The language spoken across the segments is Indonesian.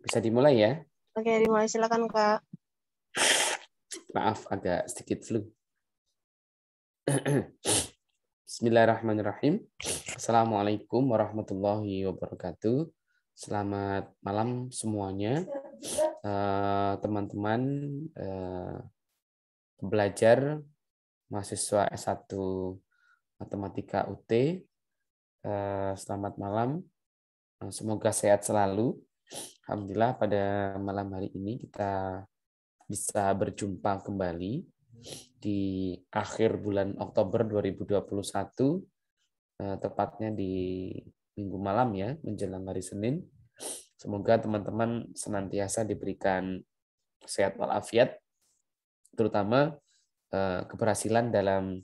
Bisa dimulai ya? Oke, dimulai silakan Kak. Maaf agak sedikit flu. Bismillahirrahmanirrahim. Assalamualaikum warahmatullahi wabarakatuh. Selamat malam semuanya, eh, teman-teman uh, eh, uh, belajar mahasiswa S1 Matematika UT. Uh, eh, selamat malam, semoga sehat selalu. Alhamdulillah pada malam hari ini kita bisa berjumpa kembali di akhir bulan Oktober 2021, eh, tepatnya di minggu malam ya, menjelang hari Senin. Semoga teman-teman senantiasa diberikan sehat walafiat, terutama eh, keberhasilan dalam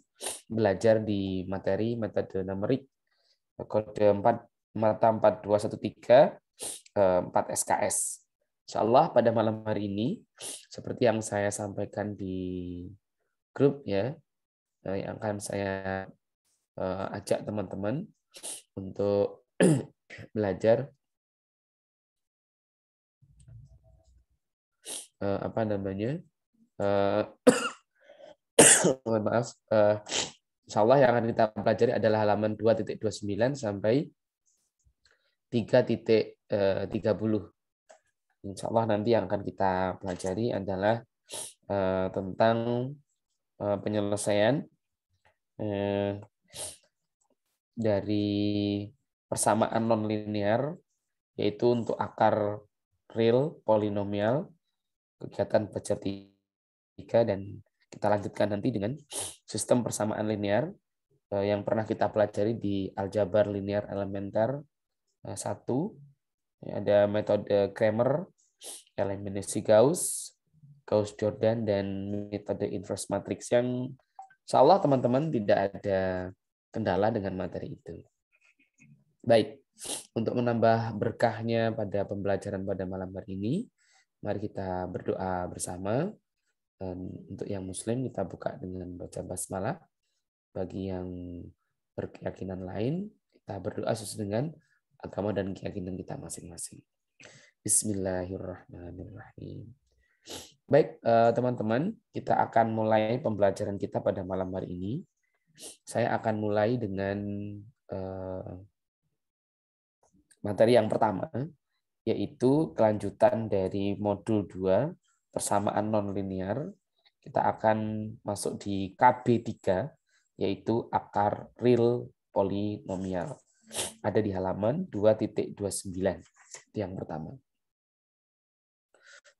belajar di materi metode numerik kode 4 mata 4213 4 eh, SKS. Insya Allah pada malam hari ini, seperti yang saya sampaikan di grup ya, eh, yang akan saya eh, ajak teman-teman untuk belajar apa namanya mohon maaf, insya Allah yang akan kita pelajari adalah halaman 2.29 sampai 3.30. Insya Allah nanti yang akan kita pelajari adalah eh, tentang eh, penyelesaian eh, dari persamaan nonlinear yaitu untuk akar real polinomial kegiatan belajar tiga dan kita lanjutkan nanti dengan sistem persamaan linear yang pernah kita pelajari di aljabar linear elementer Eh, satu ada metode eh, Kramer, eliminasi Gauss, Gauss Jordan dan metode inverse matrix yang salah teman-teman tidak ada kendala dengan materi itu. Baik, untuk menambah berkahnya pada pembelajaran pada malam hari ini, mari kita berdoa bersama. Dan untuk yang muslim kita buka dengan baca basmalah. Bagi yang berkeyakinan lain, kita berdoa sesuai dengan agama dan keyakinan kita masing-masing. Bismillahirrahmanirrahim. Baik, eh, teman-teman, kita akan mulai pembelajaran kita pada malam hari ini. Saya akan mulai dengan eh, materi yang pertama, yaitu kelanjutan dari modul 2, persamaan nonlinear. Kita akan masuk di KB3, yaitu akar real polinomial. Ada di halaman 2.29. yang pertama.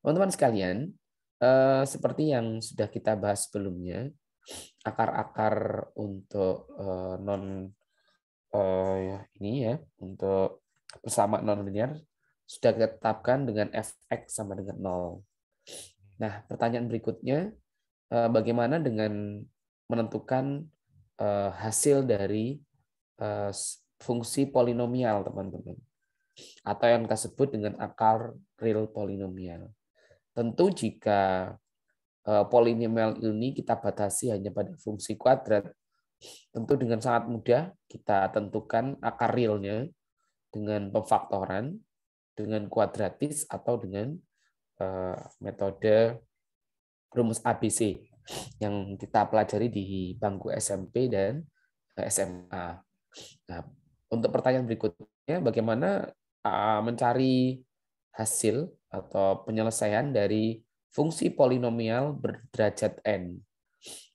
Teman-teman sekalian, eh, seperti yang sudah kita bahas sebelumnya, akar-akar untuk eh, non eh, ini ya, untuk bersama nonlinear sudah ditetapkan dengan fx sama dengan 0. Nah, pertanyaan berikutnya, eh, bagaimana dengan menentukan hasil dari fungsi polinomial, teman-teman. Atau yang kita dengan akar real polinomial. Tentu jika eh, polinomial ini kita batasi hanya pada fungsi kuadrat, tentu dengan sangat mudah kita tentukan akar realnya dengan pemfaktoran, dengan kuadratis, atau dengan eh, metode rumus ABC yang kita pelajari di bangku SMP dan eh, SMA. Nah, untuk pertanyaan berikutnya, bagaimana ah, mencari hasil atau penyelesaian dari fungsi polinomial berderajat n?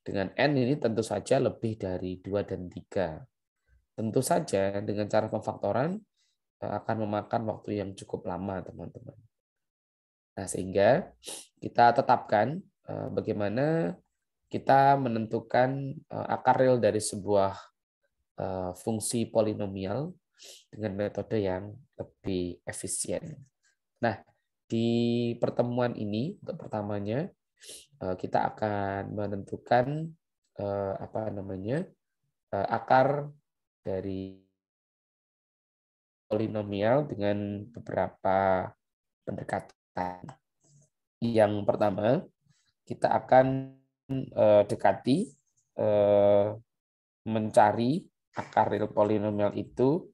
Dengan n ini tentu saja lebih dari 2 dan 3. Tentu saja dengan cara pemfaktoran eh, akan memakan waktu yang cukup lama, teman-teman. Nah, sehingga kita tetapkan eh, bagaimana kita menentukan eh, akar real dari sebuah Eh, fungsi polinomial dengan metode yang lebih efisien. Nah, di pertemuan ini untuk pertamanya eh, kita akan menentukan eh, apa namanya akar dari polinomial dengan beberapa pendekatan. Yang pertama, kita akan dekati mencari akar real polinomial itu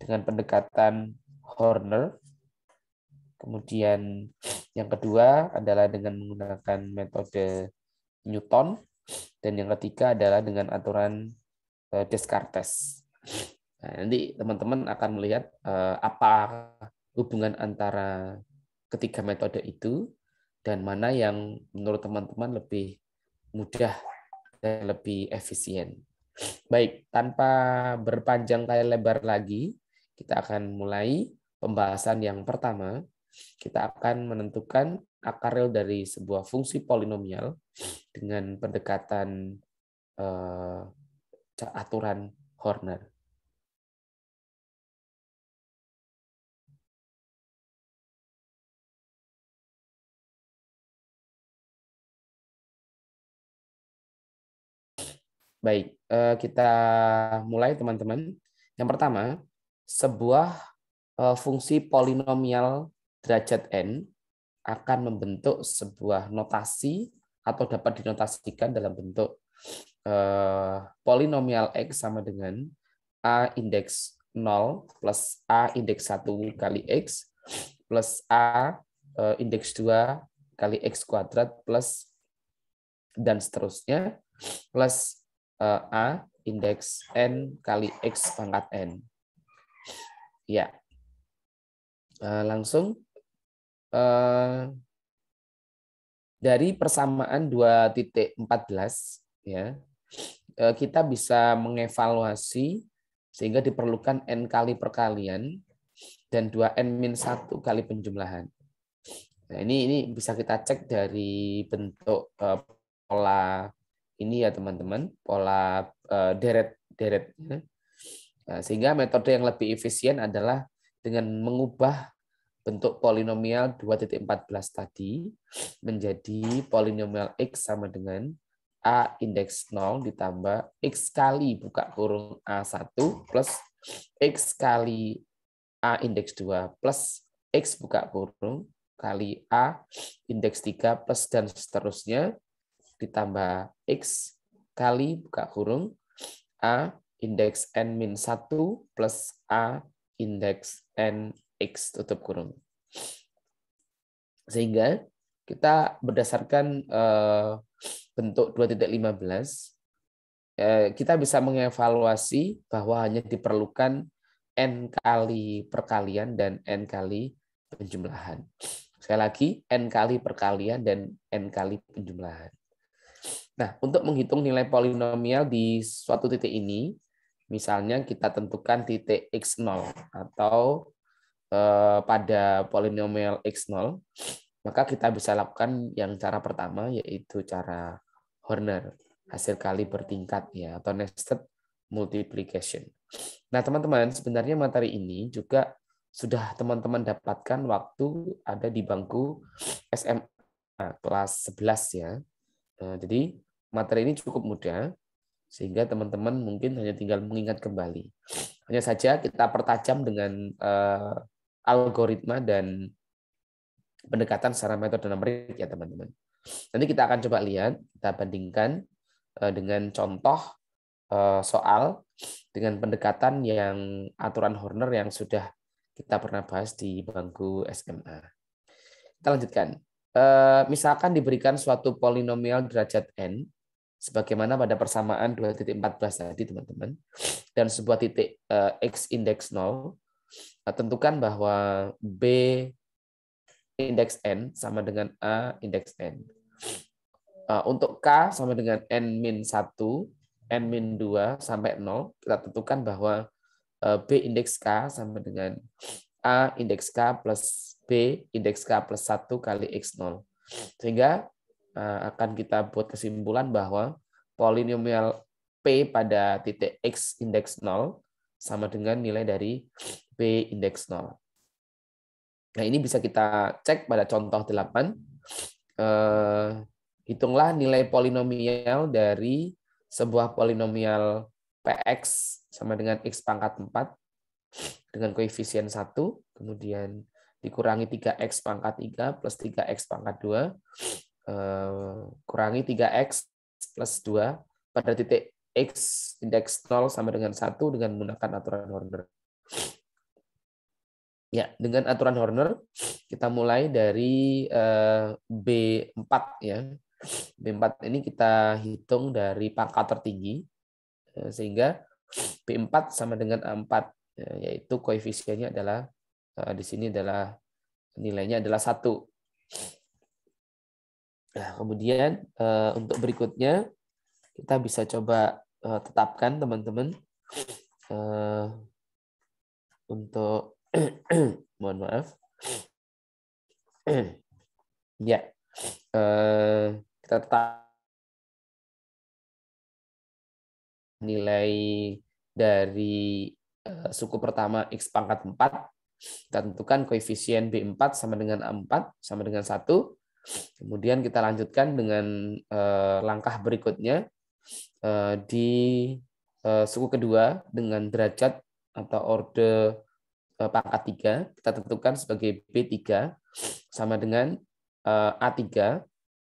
dengan pendekatan Horner. Kemudian yang kedua adalah dengan menggunakan metode Newton dan yang ketiga adalah dengan aturan eh, Descartes. Nah, nanti teman-teman akan melihat eh, apa hubungan antara ketiga metode itu dan mana yang menurut teman-teman lebih mudah dan lebih efisien. Baik, tanpa berpanjang kali lebar lagi, kita akan mulai pembahasan yang pertama. Kita akan menentukan akar real dari sebuah fungsi polinomial dengan pendekatan eh, aturan Horner. Baik, eh, kita mulai teman-teman. Yang pertama, sebuah eh, fungsi polinomial derajat n akan membentuk sebuah notasi atau dapat dinotasikan dalam bentuk eh, polinomial x sama dengan a indeks 0 plus a indeks 1 kali x plus a indeks 2 kali x kuadrat plus dan seterusnya plus Eh, A indeks N kali X pangkat N. Ya. Eh, langsung eh, dari persamaan 2.14 ya kita bisa mengevaluasi sehingga diperlukan n kali perkalian dan 2n-1 min kali penjumlahan. Nah, ini ini bisa kita cek dari bentuk pola ini ya teman-teman pola eh, deret deret ya. nah, sehingga metode yang lebih efisien adalah dengan mengubah bentuk polinomial 2.14 tadi menjadi polinomial x sama dengan a indeks 0 ditambah x kali buka kurung a1 plus x kali a indeks 2 plus x buka kurung kali a indeks 3 plus dan seterusnya ditambah X kali buka kurung A indeks N min 1 plus A indeks N X tutup kurung. Sehingga kita berdasarkan eh, bentuk 2.15 eh, kita bisa mengevaluasi bahwa hanya diperlukan n kali perkalian dan n kali penjumlahan. Sekali lagi n kali perkalian dan n kali penjumlahan. Nah, untuk menghitung nilai polinomial di suatu titik ini, misalnya kita tentukan titik x0 atau eh, pada polinomial x0, maka kita bisa lakukan yang cara pertama yaitu cara Horner, hasil kali bertingkat ya atau nested multiplication. Nah, teman-teman, sebenarnya materi ini juga sudah teman-teman dapatkan waktu ada di bangku SMA kelas 11 ya Eh, jadi materi ini cukup mudah sehingga teman-teman mungkin hanya tinggal mengingat kembali. Hanya saja kita pertajam dengan uh, algoritma dan pendekatan secara metode numerik ya teman-teman. Nanti kita akan coba lihat, kita bandingkan uh, dengan contoh uh, soal dengan pendekatan yang aturan Horner yang sudah kita pernah bahas di bangku SMA. Kita lanjutkan. Eh, misalkan diberikan suatu polinomial derajat n sebagaimana pada persamaan 2.14 tadi teman-teman dan sebuah titik eh, x indeks 0 eh, tentukan bahwa b indeks n sama dengan a indeks n untuk k sama dengan n min 1 n min 2 sampai 0 kita tentukan bahwa b indeks k sama dengan a indeks k plus B indeks K plus 1 kali X0. Sehingga eh, akan kita buat kesimpulan bahwa polinomial P pada titik X indeks 0 sama dengan nilai dari B indeks 0. Nah, ini bisa kita cek pada contoh 8. Eh, hitunglah nilai polinomial dari sebuah polinomial PX sama dengan X pangkat 4 dengan koefisien 1, kemudian dikurangi 3x pangkat 3 plus 3x pangkat 2 eh, kurangi 3x plus 2 pada titik x indeks 0 sama dengan 1 dengan menggunakan aturan Horner. Ya, dengan aturan Horner kita mulai dari eh, B4 ya. B4 ini kita hitung dari pangkat tertinggi eh, sehingga B4 sama dengan A4 yaitu koefisiennya adalah Eh, di sini adalah nilainya adalah satu. Nah, kemudian eh, untuk berikutnya kita bisa coba eh, tetapkan teman-teman untuk mohon maaf ya kita tetap nilai dari suku pertama x pangkat 4 kita tentukan koefisien B4 sama dengan A4 sama dengan 1. Kemudian kita lanjutkan dengan eh, langkah berikutnya eh, di eh, suku kedua dengan derajat atau orde eh, pangkat 3. Kita tentukan sebagai B3 sama dengan A3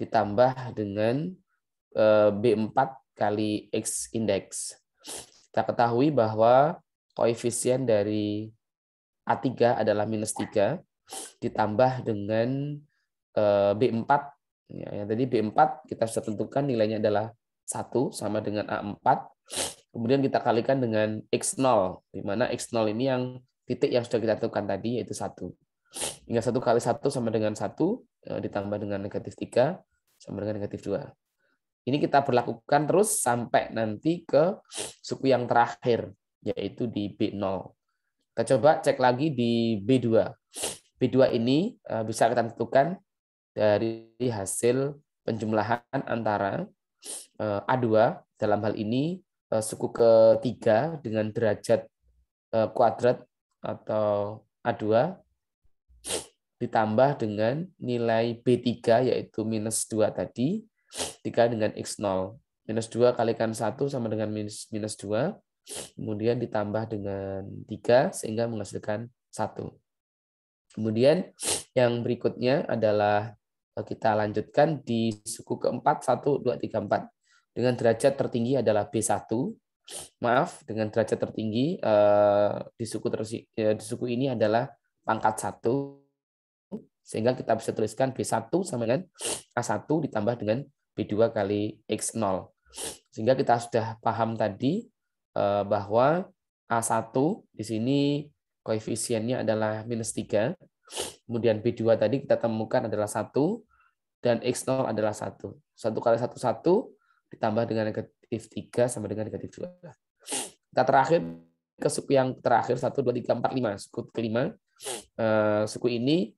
ditambah dengan B4 kali X indeks. Kita ketahui bahwa koefisien dari A3 adalah minus 3 ditambah dengan eh, B4. Ya, tadi B4 kita sudah tentukan nilainya adalah 1 sama dengan A4. Kemudian kita kalikan dengan X0, di mana X0 ini yang titik yang sudah kita tentukan tadi yaitu 1. Hingga 1 kali 1 sama dengan 1, eh, ditambah dengan negatif 3, sama dengan negatif 2. Ini kita berlakukan terus sampai nanti ke suku yang terakhir, yaitu di B0. Kita coba cek lagi di B2. B2 ini eh, bisa kita tentukan dari hasil penjumlahan antara eh, A2 dalam hal ini eh, suku ketiga dengan derajat kuadrat atau A2 ditambah dengan nilai B3 yaitu minus 2 tadi, dikali dengan X0. Minus 2 kalikan 1 sama dengan minus, minus 2, kemudian ditambah dengan tiga sehingga menghasilkan satu. Kemudian yang berikutnya adalah eh, kita lanjutkan di suku keempat satu dua tiga empat Dengan derajat tertinggi adalah B1. Maaf, dengan derajat tertinggi eh, di suku eh, di suku ini adalah pangkat satu Sehingga kita bisa tuliskan B1 sama dengan A1 ditambah dengan B2 kali X0. Sehingga kita sudah paham tadi Eh, bahwa A1 di sini koefisiennya adalah minus 3. Kemudian B2 tadi kita temukan adalah 1. Dan X0 adalah 1. 1 kali 1, 1 ditambah dengan negatif 3 sama dengan negatif 2. Kita terakhir ke suku yang terakhir, 1, 2, 3, 4, 5. Suku kelima. Eh, suku ini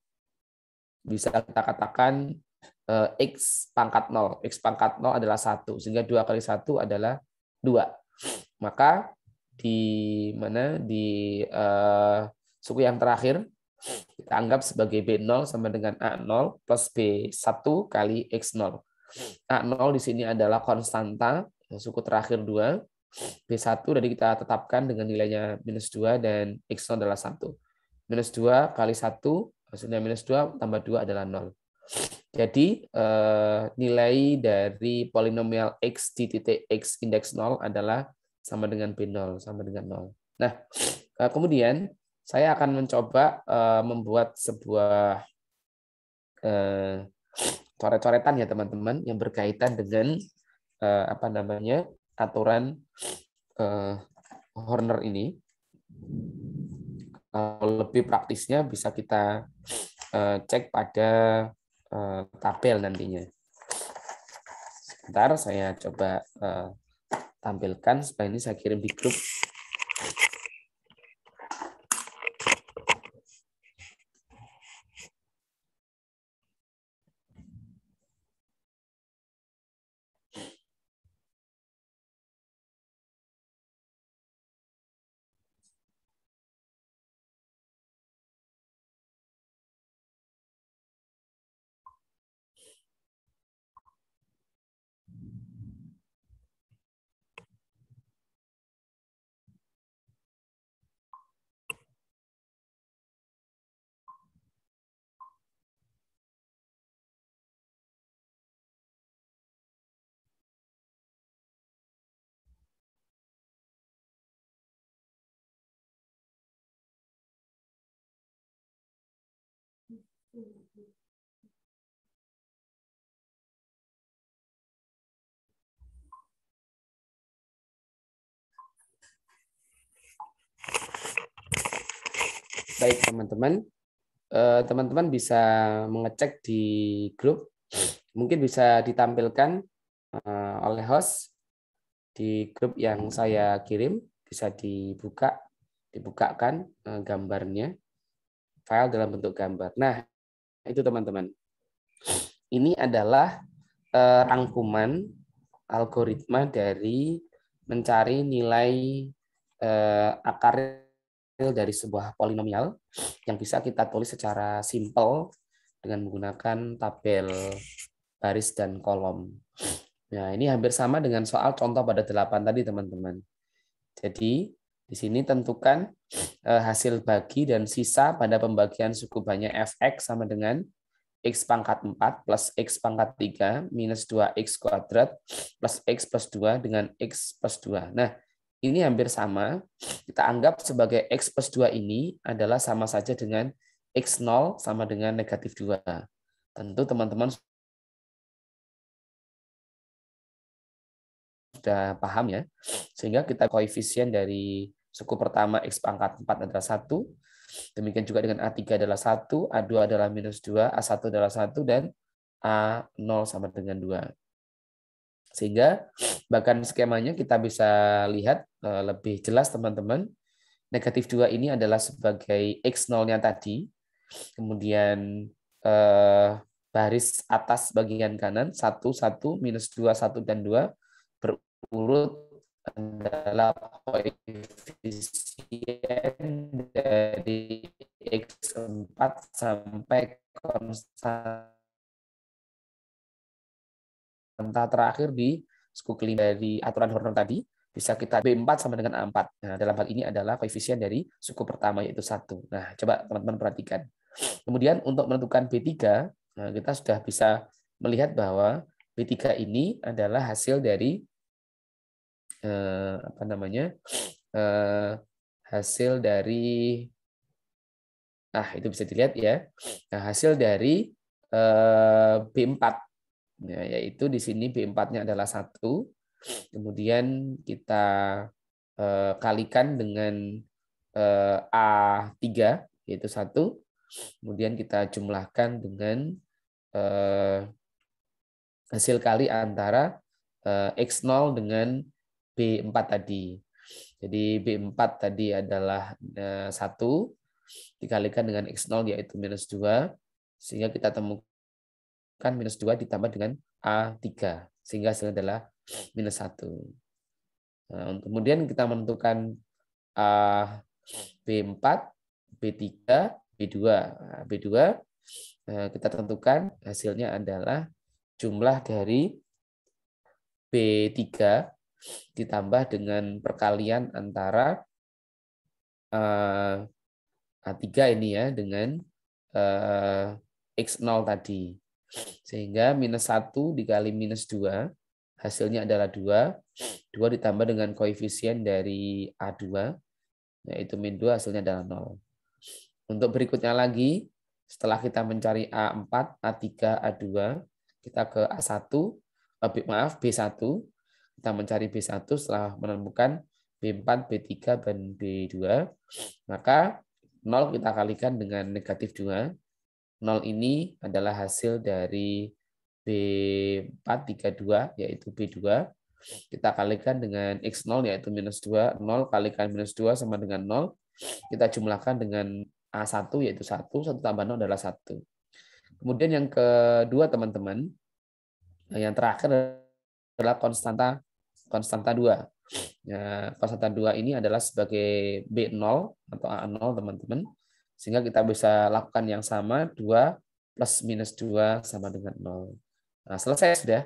bisa kita katakan eh, X pangkat 0. X pangkat 0 adalah 1. Sehingga 2 kali 1 adalah 2 maka di mana di uh, suku yang terakhir kita anggap sebagai B0 sama dengan A0 plus B1 kali X0. A0 di sini adalah konstanta suku terakhir 2. B1 tadi kita tetapkan dengan nilainya minus 2 dan X0 adalah 1. Minus 2 kali 1, maksudnya minus 2 tambah 2 adalah 0. Jadi eh, nilai dari polinomial X di titik X indeks 0 adalah sama dengan P0, sama dengan 0. Nah, eh, kemudian saya akan mencoba eh, membuat sebuah eh, coret-coretan ya teman-teman yang berkaitan dengan apa namanya aturan Horner ini. lebih praktisnya bisa kita cek pada tabel nantinya. Sebentar, saya coba tampilkan supaya ini saya kirim di grup Baik teman-teman, eh, teman-teman bisa mengecek di grup, mungkin bisa ditampilkan eh, oleh host di grup yang saya kirim, bisa dibuka, dibukakan eh, gambarnya, file dalam bentuk gambar. Nah, itu teman-teman. Ini adalah uh, rangkuman algoritma dari mencari nilai uh, akar dari sebuah polinomial yang bisa kita tulis secara simpel dengan menggunakan tabel baris dan kolom. Nah, ini hampir sama dengan soal contoh pada 8 tadi, teman-teman. Jadi, di sini tentukan eh, hasil bagi dan sisa pada pembagian suku banyak fx sama dengan x pangkat 4 plus x pangkat 3 minus 2x kuadrat plus x plus 2 dengan x plus 2. Nah, ini hampir sama. Kita anggap sebagai x plus 2 ini adalah sama saja dengan x0 sama dengan negatif 2. Tentu teman-teman sudah paham ya. Sehingga kita koefisien dari Suku pertama X pangkat 4 adalah 1. Demikian juga dengan A3 adalah 1, A2 adalah minus 2, A1 adalah 1, dan A0 sama dengan 2 sehingga bahkan skemanya kita bisa lihat eh, lebih jelas teman-teman negatif 2 ini adalah sebagai x0-nya tadi kemudian eh, baris atas bagian kanan 1, 1, minus 2, 1, dan 2 berurut adalah koefisien dari X4 sampai konstanta terakhir di skuklin dari aturan Horner tadi bisa kita B4 sama dengan A4. Nah, dalam hal ini adalah koefisien dari suku pertama yaitu satu. Nah, coba teman-teman perhatikan. Kemudian untuk menentukan B3, nah kita sudah bisa melihat bahwa B3 ini adalah hasil dari eh, apa namanya eh, hasil dari ah itu bisa dilihat ya nah, hasil dari eh, B4 ya, yaitu di sini B4-nya adalah satu kemudian kita eh, kalikan dengan eh, A3 yaitu satu kemudian kita jumlahkan dengan eh, hasil kali antara eh, X0 dengan B4 tadi. Jadi B4 tadi adalah eh, satu dikalikan dengan X0 yaitu minus 2, sehingga kita temukan minus 2 ditambah dengan A3, sehingga hasilnya adalah minus 1. Nah, kemudian kita menentukan A, B4, B3, B2. B2 kita tentukan hasilnya adalah jumlah dari B3 ditambah dengan perkalian antara uh, eh, A3 ini ya dengan uh, eh, X0 tadi. Sehingga minus 1 dikali minus 2 hasilnya adalah 2. 2 ditambah dengan koefisien dari A2 yaitu min 2 hasilnya adalah 0. Untuk berikutnya lagi setelah kita mencari A4, A3, A2 kita ke A1, eh, maaf B1 kita mencari B1 setelah menemukan B4, B3, dan B2. Maka 0 kita kalikan dengan negatif 2. 0 ini adalah hasil dari b 4 2, yaitu B2. Kita kalikan dengan X0, yaitu minus 2. 0 kalikan minus 2 sama dengan 0. Kita jumlahkan dengan A1, yaitu 1. 1 tambah 0 adalah 1. Kemudian yang kedua, teman-teman. Yang terakhir adalah konstanta konstanta 2. Ya, konstanta 2 ini adalah sebagai B0 atau A0, teman-teman. Sehingga kita bisa lakukan yang sama, 2 plus minus 2 sama dengan 0. Nah, selesai sudah.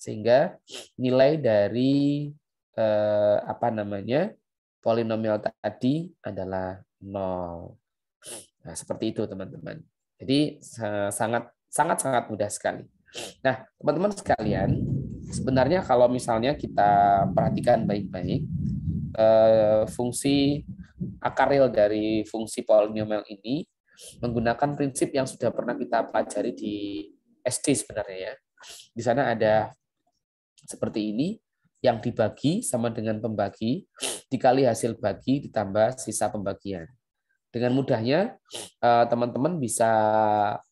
Sehingga nilai dari eh, apa namanya polinomial tadi adalah 0. Nah, seperti itu, teman-teman. Jadi sangat sangat sangat mudah sekali. Nah, teman-teman sekalian, Sebenarnya kalau misalnya kita perhatikan baik-baik, eh, fungsi akaril dari fungsi polinomial ini menggunakan prinsip yang sudah pernah kita pelajari di SD sebenarnya ya. Di sana ada seperti ini, yang dibagi sama dengan pembagi dikali hasil bagi ditambah sisa pembagian. Dengan mudahnya eh, teman-teman bisa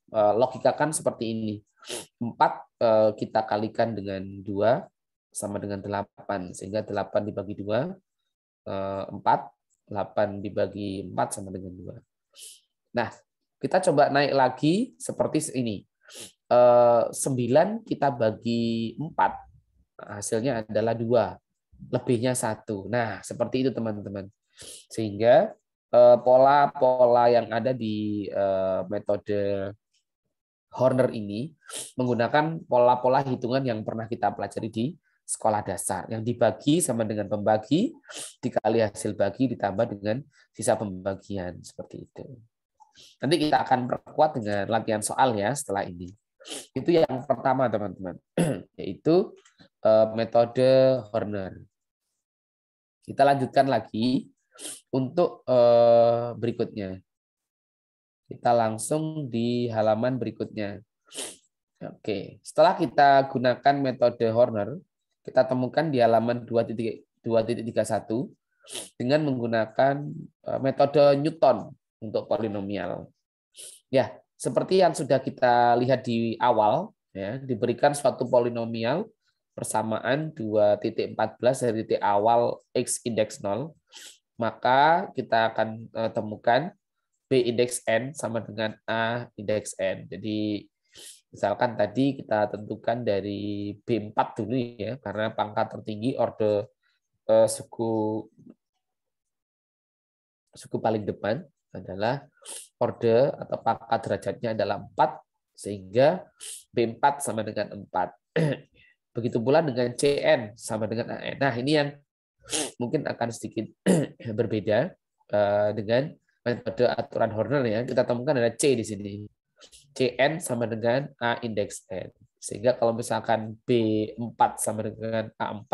eh, logikakan seperti ini. 4 eh, kita kalikan dengan 2 sama dengan 8. Sehingga 8 dibagi 2, 4. 8 dibagi 4 sama dengan 2. Nah, kita coba naik lagi seperti ini. 9 eh, kita bagi 4, hasilnya adalah 2. Lebihnya 1. Nah, seperti itu teman-teman. Sehingga eh, pola-pola yang ada di metode Horner ini menggunakan pola-pola hitungan yang pernah kita pelajari di sekolah dasar yang dibagi sama dengan pembagi dikali hasil bagi ditambah dengan sisa pembagian seperti itu. Nanti kita akan perkuat dengan latihan soal ya setelah ini. Itu yang pertama teman-teman, yaitu eh, metode Horner. Kita lanjutkan lagi untuk eh, berikutnya. Kita langsung di halaman berikutnya. Oke, setelah kita gunakan metode Horner, kita temukan di halaman 2.31 dengan menggunakan eh, metode Newton untuk polinomial. Ya, seperti yang sudah kita lihat di awal, ya, diberikan suatu polinomial persamaan 2.14 dari titik awal x indeks 0, maka kita akan eh, temukan B indeks N sama dengan A indeks N. Jadi misalkan tadi kita tentukan dari B4 dulu ya, karena pangkat tertinggi orde eh, suku suku paling depan adalah orde atau pangkat derajatnya adalah 4, sehingga B4 sama dengan 4. Begitu pula dengan CN sama dengan AN. Nah ini yang mungkin akan sedikit berbeda eh, dengan metode aturan Horner ya kita temukan ada C di sini. CN sama dengan A indeks N. Sehingga kalau misalkan B4 sama dengan A4,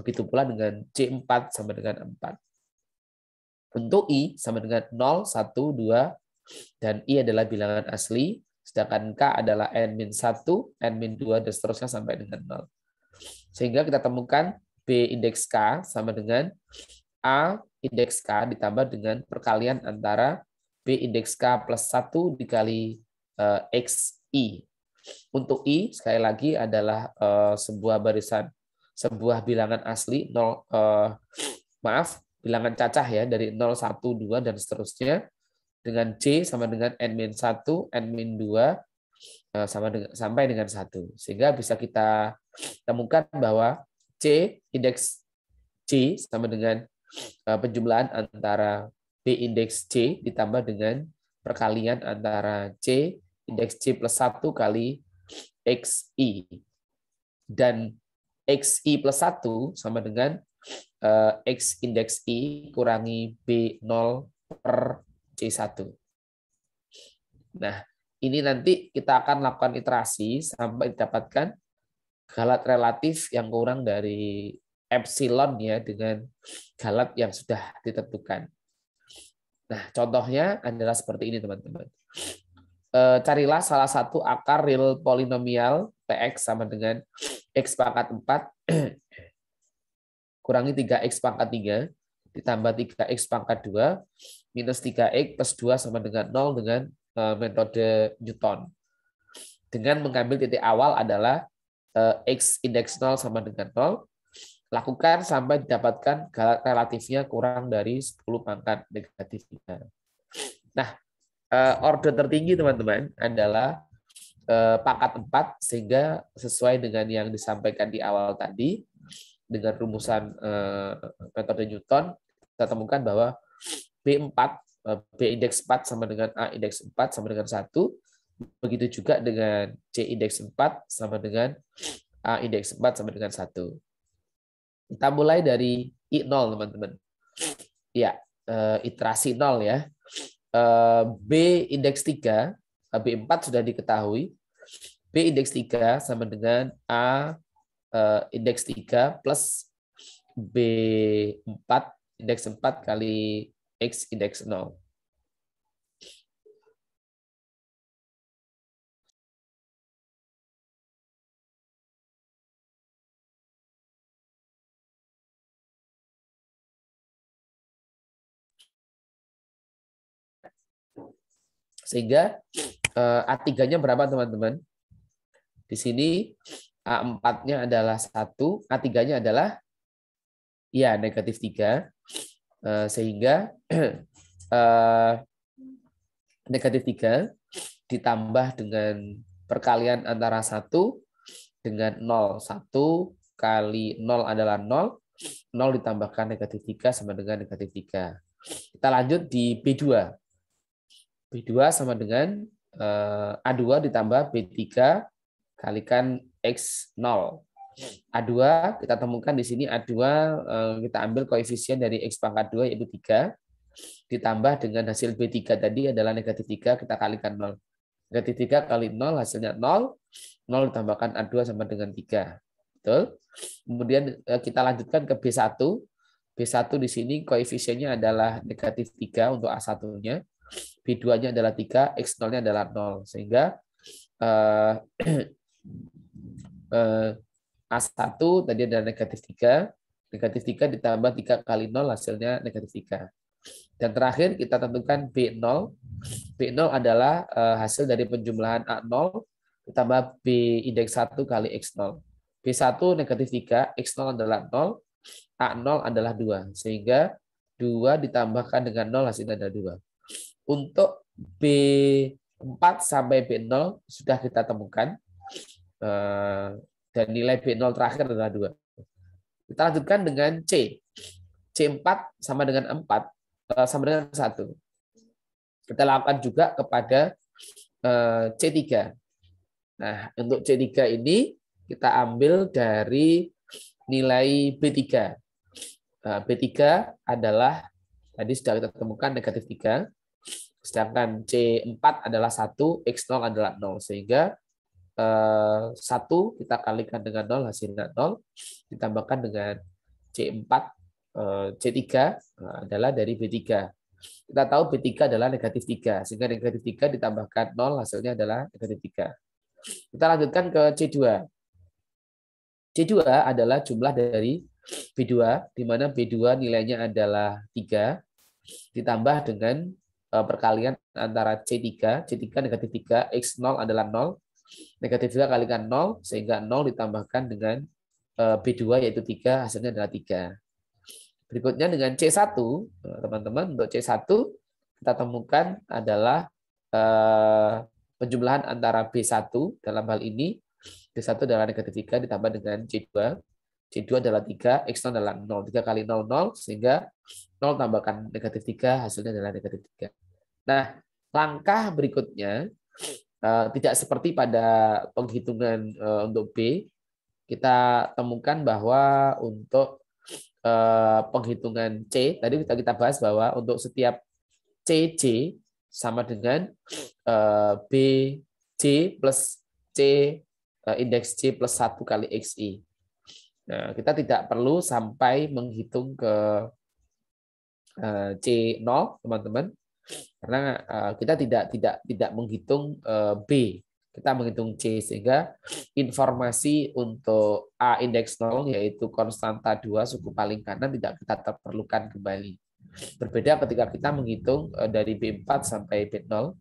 begitu pula dengan C4 sama dengan 4. Untuk I sama dengan 0, 1, 2, dan I adalah bilangan asli, sedangkan K adalah N-1, N-2, dan seterusnya sampai dengan 0. Sehingga kita temukan B indeks K sama dengan A indeks K ditambah dengan perkalian antara B indeks K plus 1 dikali eh, XI. Untuk I, sekali lagi, adalah uh, sebuah barisan, sebuah bilangan asli, 0, uh, eh, maaf, bilangan cacah ya, dari 0, 1, 2, dan seterusnya. Dengan C sama dengan N-1, N-2, eh, sama dengan, sampai dengan 1. Sehingga bisa kita temukan bahwa C, indeks C sama dengan Eh, penjumlahan antara B indeks C ditambah dengan perkalian antara C indeks C plus 1 kali XI. Dan XI plus 1 sama dengan eh, X indeks I kurangi B0 per C1. Nah, ini nanti kita akan lakukan iterasi sampai didapatkan galat relatif yang kurang dari epsilon ya dengan galat yang sudah ditentukan. Nah, contohnya adalah seperti ini, teman-teman. E, carilah salah satu akar real polinomial Px sama dengan X pangkat 4 kurangi 3X pangkat 3 ditambah 3X pangkat 2 minus 3X plus 2 sama dengan 0 dengan e, metode Newton. Dengan mengambil titik awal adalah e, X indeks 0 sama dengan 0, Lakukan sampai didapatkan relatifnya kurang dari 10 pangkat negatifnya. Nah, eh, order tertinggi teman-teman adalah eh, pangkat 4 sehingga sesuai dengan yang disampaikan di awal tadi dengan rumusan metode eh, Newton kita temukan bahwa B4 B indeks 4 sama dengan A indeks 4 sama dengan 1 begitu juga dengan C indeks 4 sama dengan A indeks 4 sama dengan 1 kita mulai dari I0, teman-teman. Ya, eh, iterasi 0 ya. Eh, B indeks 3, B4 sudah diketahui. B indeks 3 sama dengan A eh, indeks 3 plus B4 indeks 4 kali X indeks 0. Sehingga eh, A3-nya berapa teman-teman? Di sini A4-nya adalah 1, A3-nya adalah ya negatif 3. Eh, sehingga eh, negatif 3 ditambah dengan perkalian antara 1 dengan 0. 1 kali 0 adalah 0. 0 ditambahkan negatif 3 sama dengan negatif 3. Kita lanjut di B2. B2 sama dengan eh, A2 ditambah B3 kalikan X0. A2 kita temukan di sini A2 eh, kita ambil koefisien dari X pangkat 2 yaitu 3 ditambah dengan hasil B3 tadi adalah negatif 3 kita kalikan 0. Negatif 3 kali 0 hasilnya 0. 0 ditambahkan A2 sama dengan 3. Betul? Kemudian eh, kita lanjutkan ke B1. B1 di sini koefisiennya adalah negatif 3 untuk A1-nya v 2 nya adalah 3, X0-nya adalah 0. Sehingga uh, uh, A1 tadi adalah negatif 3, negatif 3 ditambah 3 kali 0 hasilnya negatif 3. Dan terakhir kita tentukan B0. B0 adalah uh, hasil dari penjumlahan A0 ditambah B indeks 1 kali X0. B1 negatif 3, X0 adalah 0, A0 adalah 2. Sehingga 2 ditambahkan dengan 0 hasilnya adalah 2 untuk B4 sampai B0 sudah kita temukan eh, dan nilai B0 terakhir adalah 2. Kita lanjutkan dengan C. C4 sama dengan 4 eh, sama dengan 1. Kita lakukan juga kepada eh, C3. Nah, untuk C3 ini kita ambil dari nilai B3. B3 adalah tadi sudah kita temukan negatif 3. Sedangkan C4 adalah 1, X0 adalah 0. Sehingga eh, 1 kita kalikan dengan 0, hasilnya 0. Ditambahkan dengan C4, eh, C3 eh, adalah dari B3. Kita tahu B3 adalah negatif 3. Sehingga negatif 3 ditambahkan 0, hasilnya adalah negatif 3. Kita lanjutkan ke C2. C2 adalah jumlah dari B2, di mana B2 nilainya adalah 3, ditambah dengan Eh, perkalian antara C3, C3 negatif 3, X0 adalah 0, negatif 3 kalikan 0, sehingga 0 ditambahkan dengan eh, B2 yaitu 3, hasilnya adalah 3. Berikutnya dengan C1, eh, teman-teman, untuk C1 kita temukan adalah penjumlahan antara B1 dalam hal ini, B1 adalah negatif 3 ditambah dengan C2, C2 adalah 3, X0 adalah 0. 3 kali 0, 0, sehingga 0 tambahkan negatif 3, hasilnya adalah negatif 3. Nah, langkah berikutnya eh, tidak seperti pada penghitungan eh, untuk B, kita temukan bahwa untuk eh, penghitungan C, tadi kita kita bahas bahwa untuk setiap CC sama dengan b C plus C indeks C plus 1 kali XI. Nah, kita tidak perlu sampai menghitung ke C0, teman-teman karena uh, kita tidak tidak tidak menghitung uh, B kita menghitung C sehingga informasi untuk A indeks 0 yaitu konstanta 2 suku paling kanan tidak kita perlukan kembali. Berbeda ketika kita menghitung eh, dari B4 sampai B0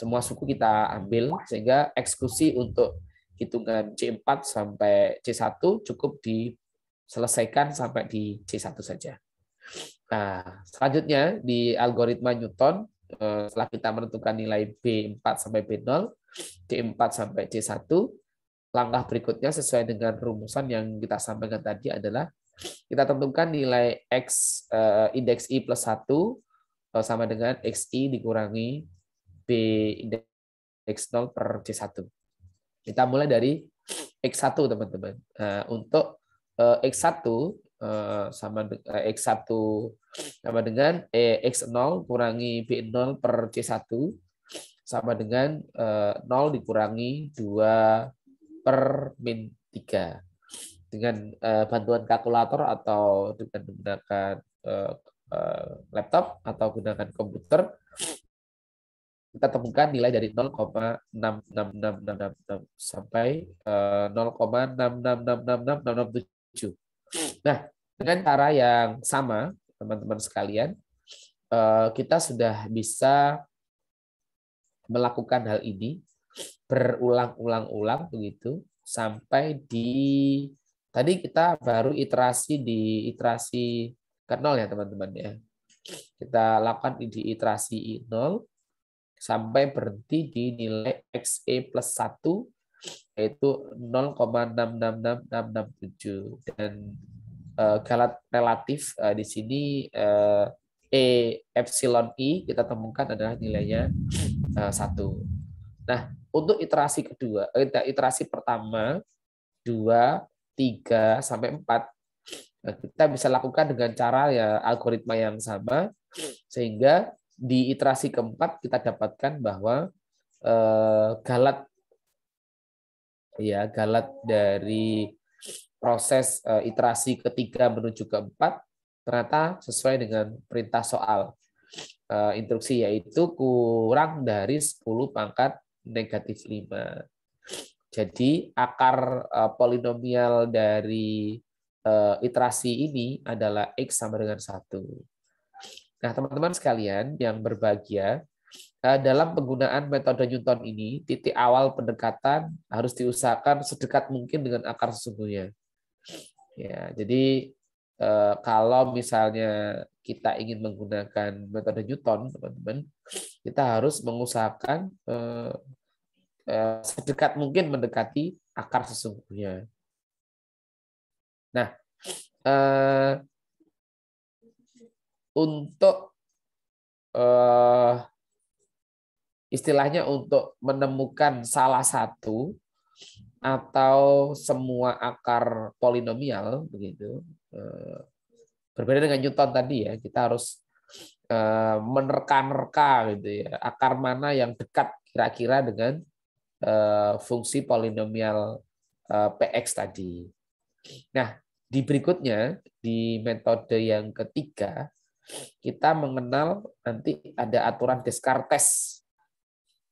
semua suku kita ambil sehingga eksklusi untuk hitungan C4 sampai C1 cukup diselesaikan sampai di C1 saja. Nah, selanjutnya di algoritma Newton Eh, setelah kita menentukan nilai B4 sampai B0, D4 sampai C1, langkah berikutnya sesuai dengan rumusan yang kita sampaikan tadi adalah kita tentukan nilai X eh, indeks I plus 1 eh, sama dengan XI dikurangi B indeks 0 per C1. Kita mulai dari X1, teman-teman. untuk X1, sama dengan X1 sama dengan eh, X0 kurangi B0 per C1 sama dengan eh, 0 dikurangi 2 per min 3. Dengan eh, bantuan kalkulator atau dengan menggunakan eh, laptop atau gunakan komputer, kita temukan nilai dari 0,66666 sampai uh, 0,6666667. Nah, dengan cara yang sama, teman-teman sekalian, eh, kita sudah bisa melakukan hal ini berulang-ulang-ulang begitu sampai di tadi kita baru iterasi di iterasi ke nol ya teman-teman ya. Kita lakukan di iterasi nol sampai berhenti di nilai xe plus 1 yaitu 0,666667 dan uh, relatif uh, di sini uh, E epsilon I kita temukan adalah nilainya satu. Nah, untuk iterasi kedua, iterasi pertama dua, tiga sampai nah, kita bisa lakukan dengan cara ya algoritma yang sama sehingga di iterasi keempat kita dapatkan bahwa uh, galat ya galat dari proses uh, iterasi ketiga menuju keempat ternyata sesuai dengan perintah soal uh, instruksi yaitu kurang dari 10 pangkat negatif 5. Jadi akar uh, polinomial dari uh, iterasi ini adalah X sama dengan satu. Nah teman-teman sekalian yang berbahagia, Eh, dalam penggunaan metode Newton ini, titik awal pendekatan harus diusahakan sedekat mungkin dengan akar sesungguhnya. Ya, jadi eh, kalau misalnya kita ingin menggunakan metode Newton, teman-teman, kita harus mengusahakan eh, sedekat mungkin mendekati akar sesungguhnya. Nah, untuk istilahnya untuk menemukan salah satu atau semua akar polinomial begitu eh, berbeda dengan Newton tadi ya kita harus eh, menerka-nerka gitu ya akar mana yang dekat kira-kira dengan eh, fungsi polinomial px tadi nah di berikutnya di metode yang ketiga kita mengenal nanti ada aturan Descartes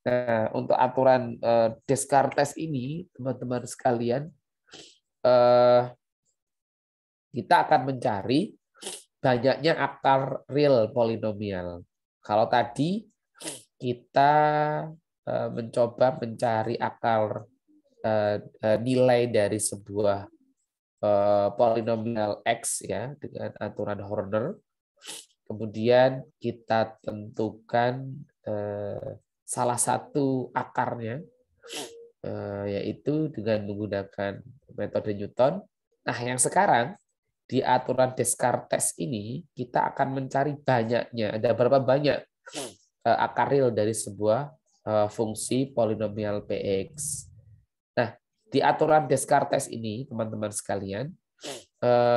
Nah, untuk aturan uh, Descartes ini, teman-teman sekalian, uh, kita akan mencari banyaknya akar real polinomial. Kalau tadi kita uh, mencoba mencari akar uh, nilai dari sebuah uh, polinomial x ya dengan aturan Horner, kemudian kita tentukan uh, salah satu akarnya eh, yaitu dengan menggunakan metode Newton. Nah, yang sekarang di aturan Descartes ini kita akan mencari banyaknya ada berapa banyak eh, akar real dari sebuah eh, fungsi polinomial px. Nah, di aturan Descartes ini teman-teman sekalian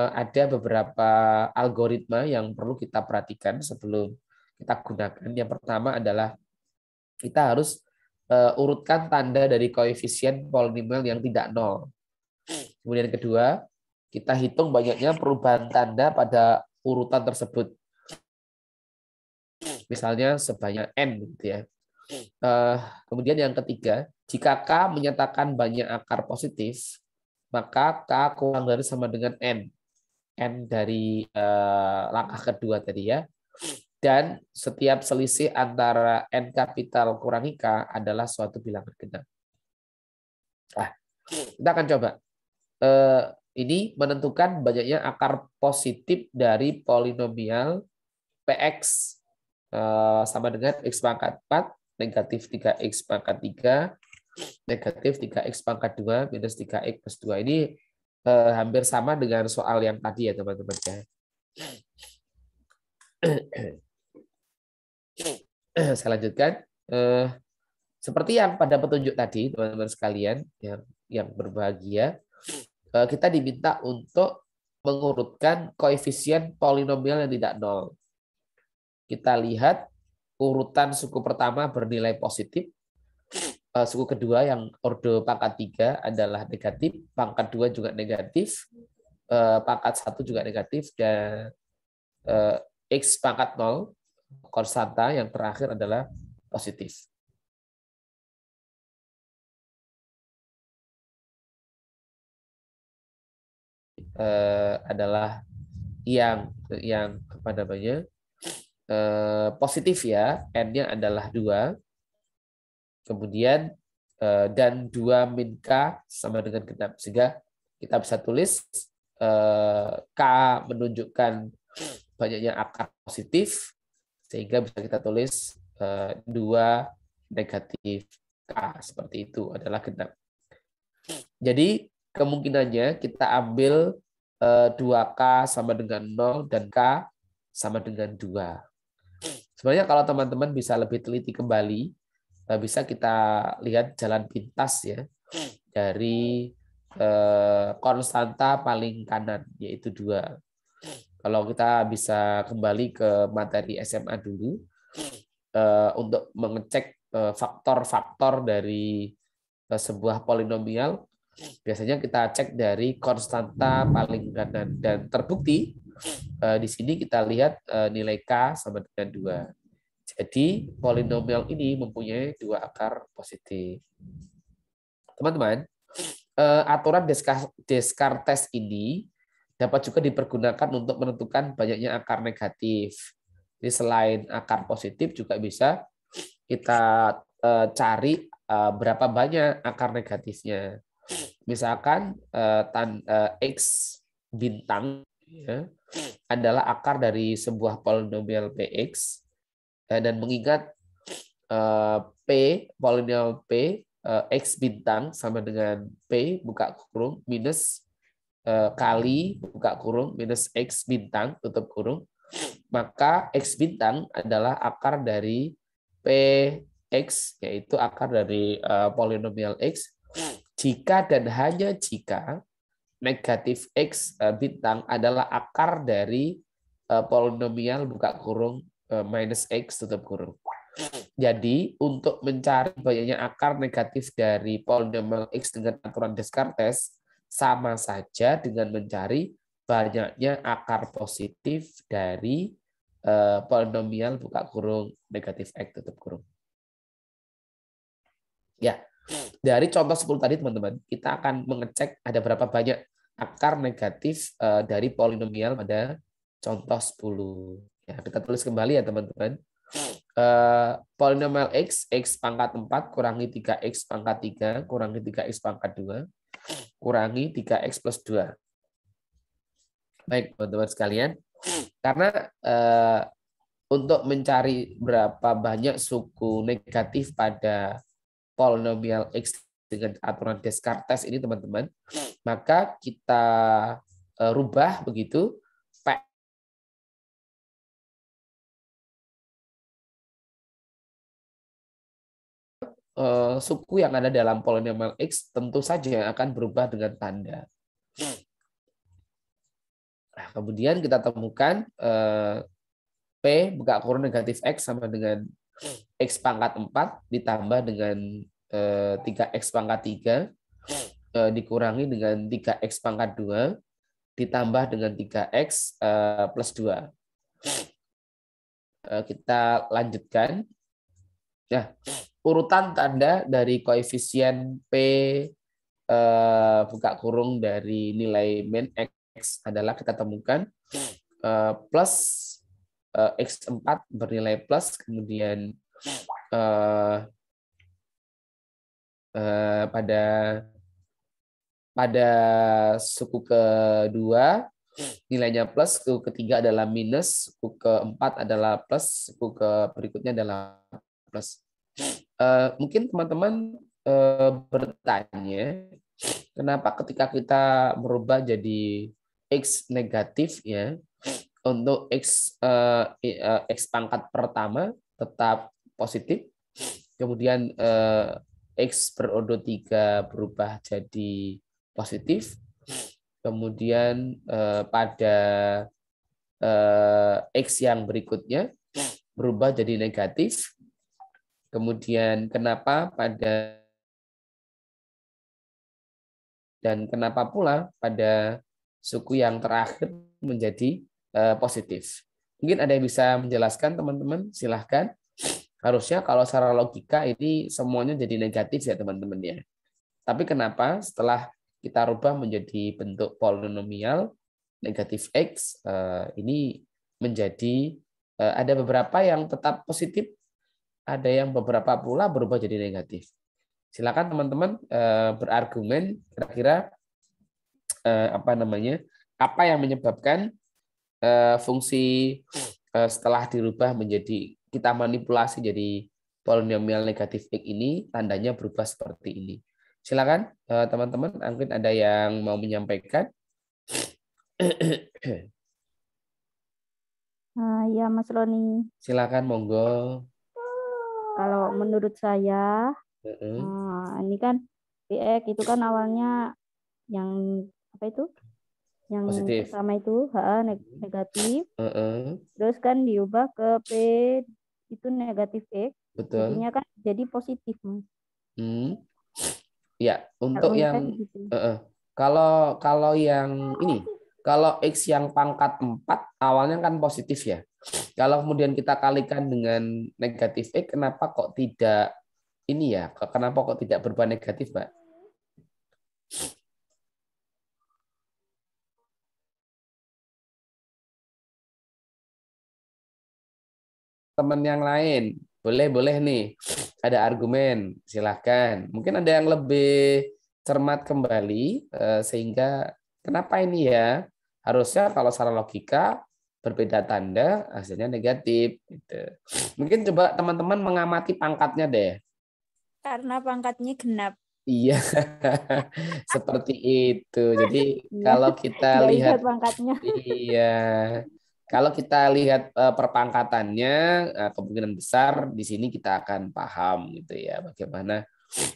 ada beberapa algoritma yang perlu kita perhatikan sebelum kita gunakan. Yang pertama adalah kita harus uh, urutkan tanda dari koefisien polinomial yang tidak nol. Kemudian kedua, kita hitung banyaknya perubahan tanda pada urutan tersebut. Misalnya sebanyak n gitu ya. Uh, kemudian yang ketiga, jika k menyatakan banyak akar positif, maka k kurang dari sama dengan n. n dari uh, langkah kedua tadi ya dan setiap selisih antara N kapital kurang K adalah suatu bilangan genap. Nah, kita akan coba. Eh, ini menentukan banyaknya akar positif dari polinomial PX eh, sama dengan X pangkat 4, negatif 3X pangkat 3, negatif 3X pangkat 2, minus 3X plus 2. Ini eh, hampir sama dengan soal yang tadi ya teman-teman. ya. -teman. Saya lanjutkan. Eh, seperti yang pada petunjuk tadi, teman-teman sekalian yang yang berbahagia, eh, kita diminta untuk mengurutkan koefisien polinomial yang tidak nol. Kita lihat urutan suku pertama bernilai positif, uh, suku kedua yang ordo pangkat tiga adalah negatif, pangkat dua juga negatif, uh, pangkat satu juga negatif, dan uh, x pangkat nol konstanta yang terakhir adalah positif. Eh, adalah yang yang kepada namanya eh, positif ya n-nya adalah dua kemudian eh, dan dua min k sama dengan genap sehingga kita bisa tulis eh, k menunjukkan banyaknya akar positif sehingga bisa kita tulis eh, dua negatif k seperti itu adalah genap. Jadi kemungkinannya kita ambil eh, dua k sama dengan nol dan k sama dengan dua Sebenarnya kalau teman-teman bisa lebih teliti kembali, eh, bisa kita lihat jalan pintas ya dari konstanta paling kanan yaitu dua kalau kita bisa kembali ke materi SMA dulu eh, untuk mengecek eh, faktor-faktor dari eh, sebuah polinomial, biasanya kita cek dari konstanta paling kanan dan terbukti di sini kita lihat nilai k sama dengan dua. Jadi polinomial ini mempunyai dua akar positif. Teman-teman, aturan Descartes ini dapat juga dipergunakan untuk menentukan banyaknya akar negatif. Jadi selain akar positif juga bisa kita eh, cari eh, berapa banyak akar negatifnya. Misalkan eh, tan x bintang ya, adalah akar dari sebuah polinomial px ya, dan mengingat p polinomial p x bintang sama dengan p buka kurung minus Eh, kali buka kurung minus x bintang tutup kurung maka x bintang adalah akar dari p x yaitu akar dari uh, polinomial x jika dan hanya jika negatif x uh, bintang adalah akar dari uh, polinomial buka kurung uh, minus x tutup kurung jadi untuk mencari banyaknya akar negatif dari polinomial x dengan aturan Descartes sama saja dengan mencari banyaknya akar positif dari eh, polinomial buka kurung negatif x tutup kurung. Ya, dari contoh 10 tadi teman-teman, kita akan mengecek ada berapa banyak akar negatif eh, dari polinomial pada contoh 10. Ya, kita tulis kembali ya teman-teman. Eh, polinomial x, x pangkat 4 kurangi 3x pangkat 3 kurangi 3x pangkat 2 kurangi 3X plus 2. Baik, teman-teman sekalian. Karena eh, untuk mencari berapa banyak suku negatif pada polinomial X dengan aturan Descartes ini, teman-teman, maka kita eh, rubah begitu uh, suku yang ada dalam polinomial X tentu saja akan berubah dengan tanda. Nah, kemudian kita temukan uh, P buka kurung negatif X sama dengan X pangkat 4 ditambah dengan uh, eh, 3X pangkat 3 uh, dikurangi dengan 3X pangkat 2 ditambah dengan 3X plus 2. Kita lanjutkan. Nah, urutan tanda dari koefisien P eh, buka kurung dari nilai min X adalah kita temukan eh, plus eh, X4 bernilai plus, kemudian eh, eh, pada pada suku kedua nilainya plus, suku ketiga adalah minus, suku keempat adalah plus, suku ke berikutnya adalah plus. Eh, mungkin teman-teman uh, bertanya kenapa ketika kita merubah jadi x negatif ya untuk x uh, x pangkat pertama tetap positif kemudian uh, x berodo 3 berubah jadi positif kemudian uh, pada uh, x yang berikutnya berubah jadi negatif Kemudian kenapa pada dan kenapa pula pada suku yang terakhir menjadi eh, positif. Mungkin ada yang bisa menjelaskan teman-teman, silahkan. Harusnya kalau secara logika ini semuanya jadi negatif ya teman-teman ya. Tapi kenapa setelah kita rubah menjadi bentuk polinomial negatif x eh, ini menjadi eh, ada beberapa yang tetap positif ada yang beberapa pula berubah jadi negatif. Silakan teman-teman eh, berargumen kira-kira eh, apa namanya apa yang menyebabkan eh, fungsi setelah dirubah menjadi kita manipulasi jadi polinomial negatif x ini tandanya berubah seperti ini. Silakan teman-teman, mungkin ada yang mau menyampaikan. Uh, ya Mas Roni. Silakan monggo kalau menurut saya uh -uh. ini kan PX itu kan awalnya yang apa itu yang Positif. pertama itu ha, negatif uh -uh. terus kan diubah ke P itu negatif X betul kan jadi positif mas hmm. ya untuk kalau yang uh -uh. kalau kalau yang ini kalau X yang pangkat 4 awalnya kan positif ya kalau kemudian kita kalikan dengan negatif X, kenapa kok tidak ini ya? Kenapa kok tidak berubah negatif, Pak? Teman yang lain, boleh-boleh nih. Ada argumen, silahkan. Mungkin ada yang lebih cermat kembali, eh, sehingga kenapa ini ya? Harusnya kalau secara logika, berbeda tanda hasilnya negatif gitu. Mungkin coba teman-teman mengamati pangkatnya deh. Karena pangkatnya genap. Iya. Seperti itu. Jadi iya. kalau kita Gak lihat pangkatnya. Iya. Kalau kita lihat eh, perpangkatannya eh, kemungkinan besar di sini kita akan paham gitu ya bagaimana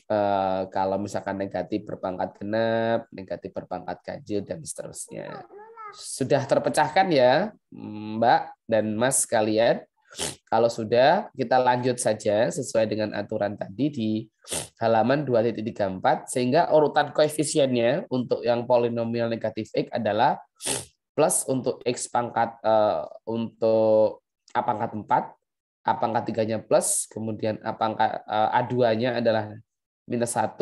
eh, kalau misalkan negatif berpangkat genap, negatif berpangkat ganjil dan seterusnya. Sudah terpecahkan ya, Mbak dan Mas kalian? Kalau sudah, kita lanjut saja sesuai dengan aturan tadi di halaman 2.34 sehingga urutan koefisiennya untuk yang polinomial negatif x adalah plus untuk x pangkat uh, untuk a pangkat 4 A pangkat 3-nya plus, kemudian eh, A pangkat A2-nya adalah minus 1,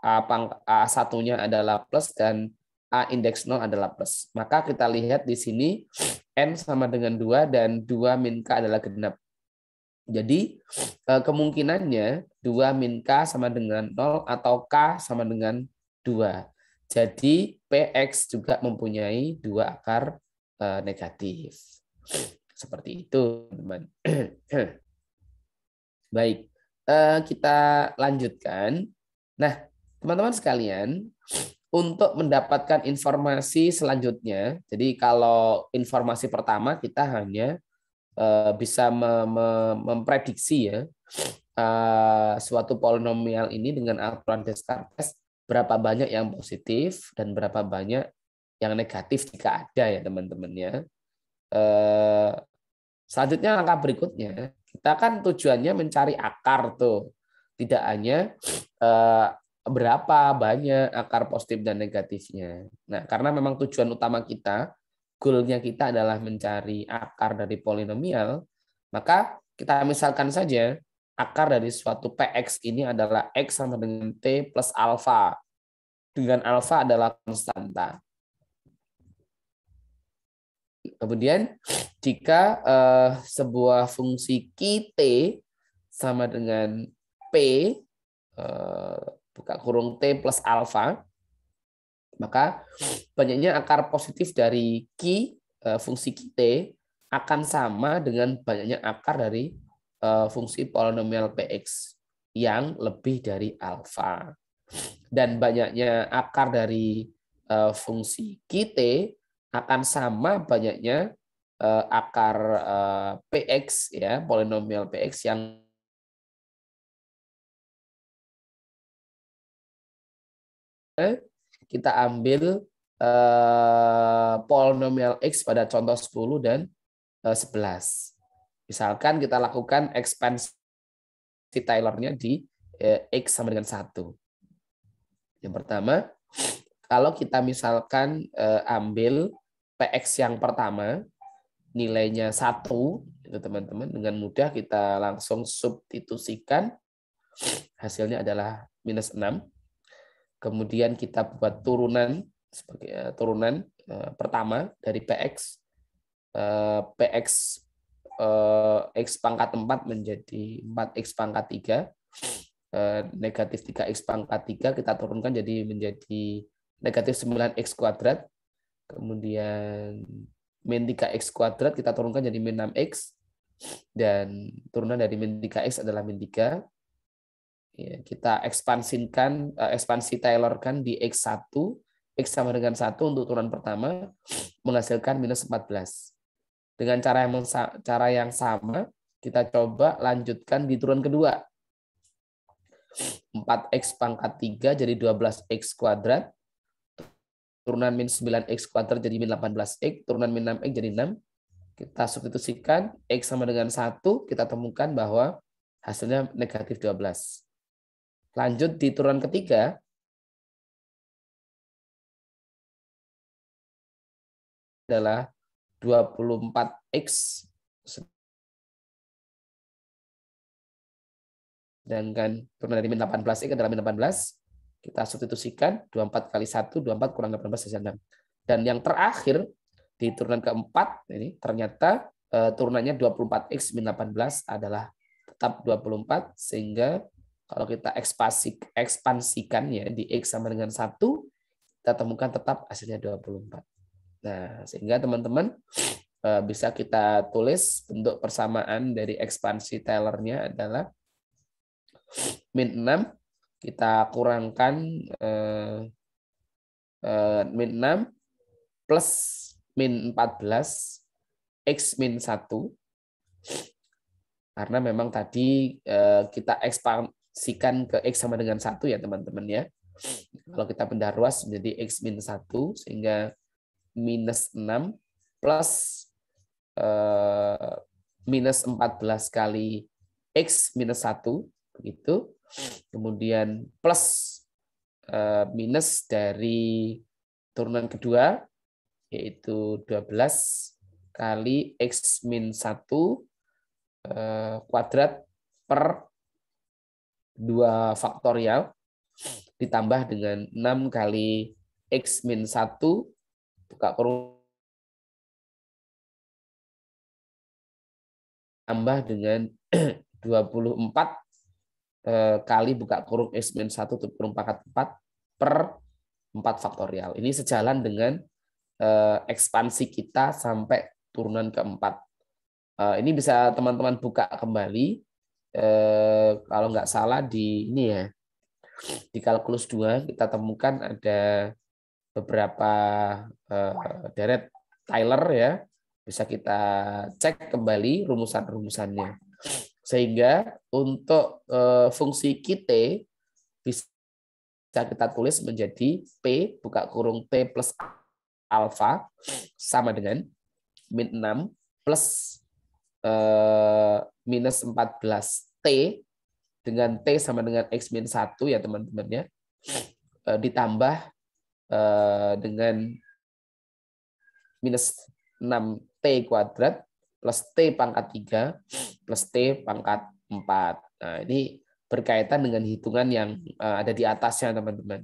A pangkat A1-nya adalah plus, dan A indeks 0 adalah plus. Maka kita lihat di sini N sama dengan 2 dan 2 min K adalah genap. Jadi eh, kemungkinannya 2 min K sama dengan 0 atau K sama dengan 2. Jadi PX juga mempunyai dua akar eh, negatif. Seperti itu, teman. Baik, eh, kita lanjutkan. Nah, teman-teman sekalian, untuk mendapatkan informasi selanjutnya. Jadi kalau informasi pertama kita hanya eh, bisa memprediksi ya eh, suatu polinomial ini dengan aturan Descartes berapa banyak yang positif dan berapa banyak yang negatif jika ada ya teman-teman ya. Eh, selanjutnya langkah berikutnya kita kan tujuannya mencari akar tuh tidak hanya berapa banyak akar positif dan negatifnya. Nah, karena memang tujuan utama kita, goalnya kita adalah mencari akar dari polinomial, maka kita misalkan saja akar dari suatu px ini adalah x sama dengan t plus alfa. Dengan alfa adalah konstanta. Kemudian jika uh, sebuah fungsi qt sama dengan p uh, buka kurung T plus alfa, maka banyaknya akar positif dari Q, eh, fungsi Q T, akan sama dengan banyaknya akar dari eh, fungsi polinomial PX yang lebih dari alfa. Dan banyaknya akar dari eh, fungsi Q T akan sama banyaknya akar PX, ya polinomial PX yang Eh, kita ambil eh, polinomial X pada contoh 10 dan eh, 11. Misalkan kita lakukan ekspansi Taylor-nya di eh, X sama dengan 1. Yang pertama, kalau kita misalkan ambil PX yang pertama, nilainya satu teman-teman dengan mudah kita langsung substitusikan hasilnya adalah minus 6 Kemudian kita buat turunan sebagai uh, turunan uh, pertama dari PX. Uh, eh, PX uh, X pangkat 4 menjadi 4X pangkat 3. Uh, negatif 3X pangkat 3 kita turunkan jadi menjadi negatif 9X kuadrat. Kemudian min 3X kuadrat kita turunkan jadi min 6X. Dan turunan dari min 3X adalah min 3 ya, kita ekspansikan eh, ekspansi Taylor-kan di X1 X sama dengan satu untuk turunan pertama menghasilkan minus 14 dengan cara yang cara yang sama kita coba lanjutkan di turunan kedua 4x pangkat 3 jadi 12x kuadrat turunan minus 9x kuadrat jadi minus 18x turunan minus 6x jadi 6 kita substitusikan x sama dengan satu kita temukan bahwa hasilnya negatif 12 Lanjut di turunan ketiga, adalah 24x sedangkan turunan dari min 18x adalah min 18 kita substitusikan 24 kali 1 24 kurang 18 jadi 6 dan yang terakhir di turunan keempat ini ternyata eh, turunannya 24x min 18 adalah tetap 24 sehingga kalau kita ekspansi, ekspansikan ya di X sama dengan satu, kita temukan tetap hasilnya 24. Nah, sehingga teman-teman eh, bisa kita tulis bentuk persamaan dari ekspansi Taylor-nya adalah min 6 kita kurangkan eh, eh, min 6 plus min 14 x min 1 karena memang tadi eh, kita ekspan sikan ke X sama dengan satu ya teman-teman ya. Kalau kita pindah ruas menjadi X minus satu sehingga minus enam plus uh, minus belas kali X minus satu begitu. Kemudian plus uh, minus dari turunan kedua, yaitu 12 kali X min 1 eh, kuadrat per 2 faktorial ditambah dengan 6 kali X min 1 buka kurung tambah dengan 24 eh, kali buka kurung X min 1 tutup kurung pangkat 4 per 4 faktorial. Ini sejalan dengan eh, ekspansi kita sampai turunan keempat. Eh, ini bisa teman-teman buka kembali Eh, kalau nggak salah di ini ya di kalkulus 2 kita temukan ada beberapa eh, deret Tyler ya bisa kita cek kembali rumusan-rumusannya sehingga untuk eh, fungsi kite bisa kita tulis menjadi p buka kurung t plus alfa sama dengan min 6 plus Eh, minus 14T dengan T sama dengan X minus 1 ya teman-teman ya. Eh, ditambah eh, dengan minus 6T kuadrat plus T pangkat 3 plus T pangkat 4. Nah, ini berkaitan dengan hitungan yang ada di atasnya teman-teman.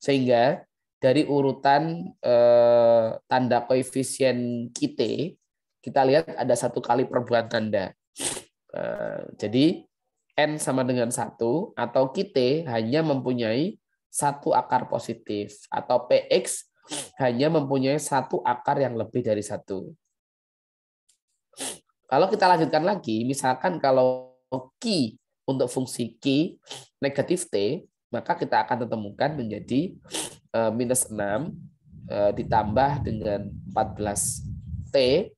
Sehingga dari urutan eh, tanda koefisien kita kita lihat ada satu kali perbuatan tanda. Eh, jadi n sama dengan satu atau kita hanya mempunyai satu akar positif atau px hanya mempunyai satu akar yang lebih dari satu. Kalau kita lanjutkan lagi, misalkan kalau ki untuk fungsi ki negatif t, maka kita akan temukan menjadi eh, minus 6 eh, ditambah dengan 14 t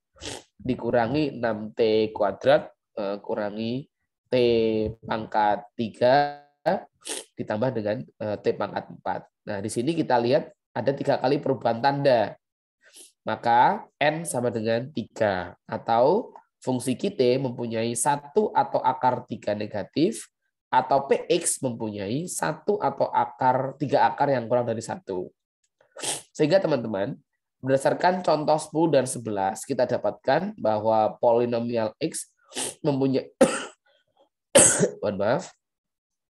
dikurangi 6T kuadrat eh, kurangi T pangkat 3 ditambah dengan eh, T pangkat 4. Nah, di sini kita lihat ada tiga kali perubahan tanda. Maka N sama dengan 3. Atau fungsi kita mempunyai satu atau akar 3 negatif, atau PX mempunyai satu atau akar tiga akar yang kurang dari satu. Sehingga teman-teman, Berdasarkan contoh 10 dan 11, kita dapatkan bahwa polinomial X mempunyai mohon maaf.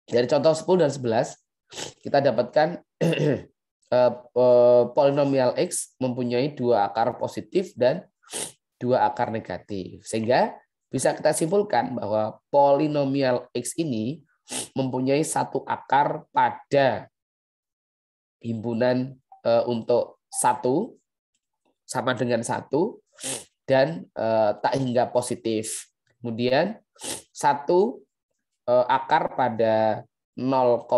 Dari contoh 10 dan 11, kita dapatkan eh, eh, polinomial X mempunyai dua akar positif dan dua akar negatif. Sehingga bisa kita simpulkan bahwa polinomial X ini mempunyai satu akar pada himpunan eh, untuk satu sama dengan satu dan eh, tak hingga positif. Kemudian satu eh, akar pada 0,1,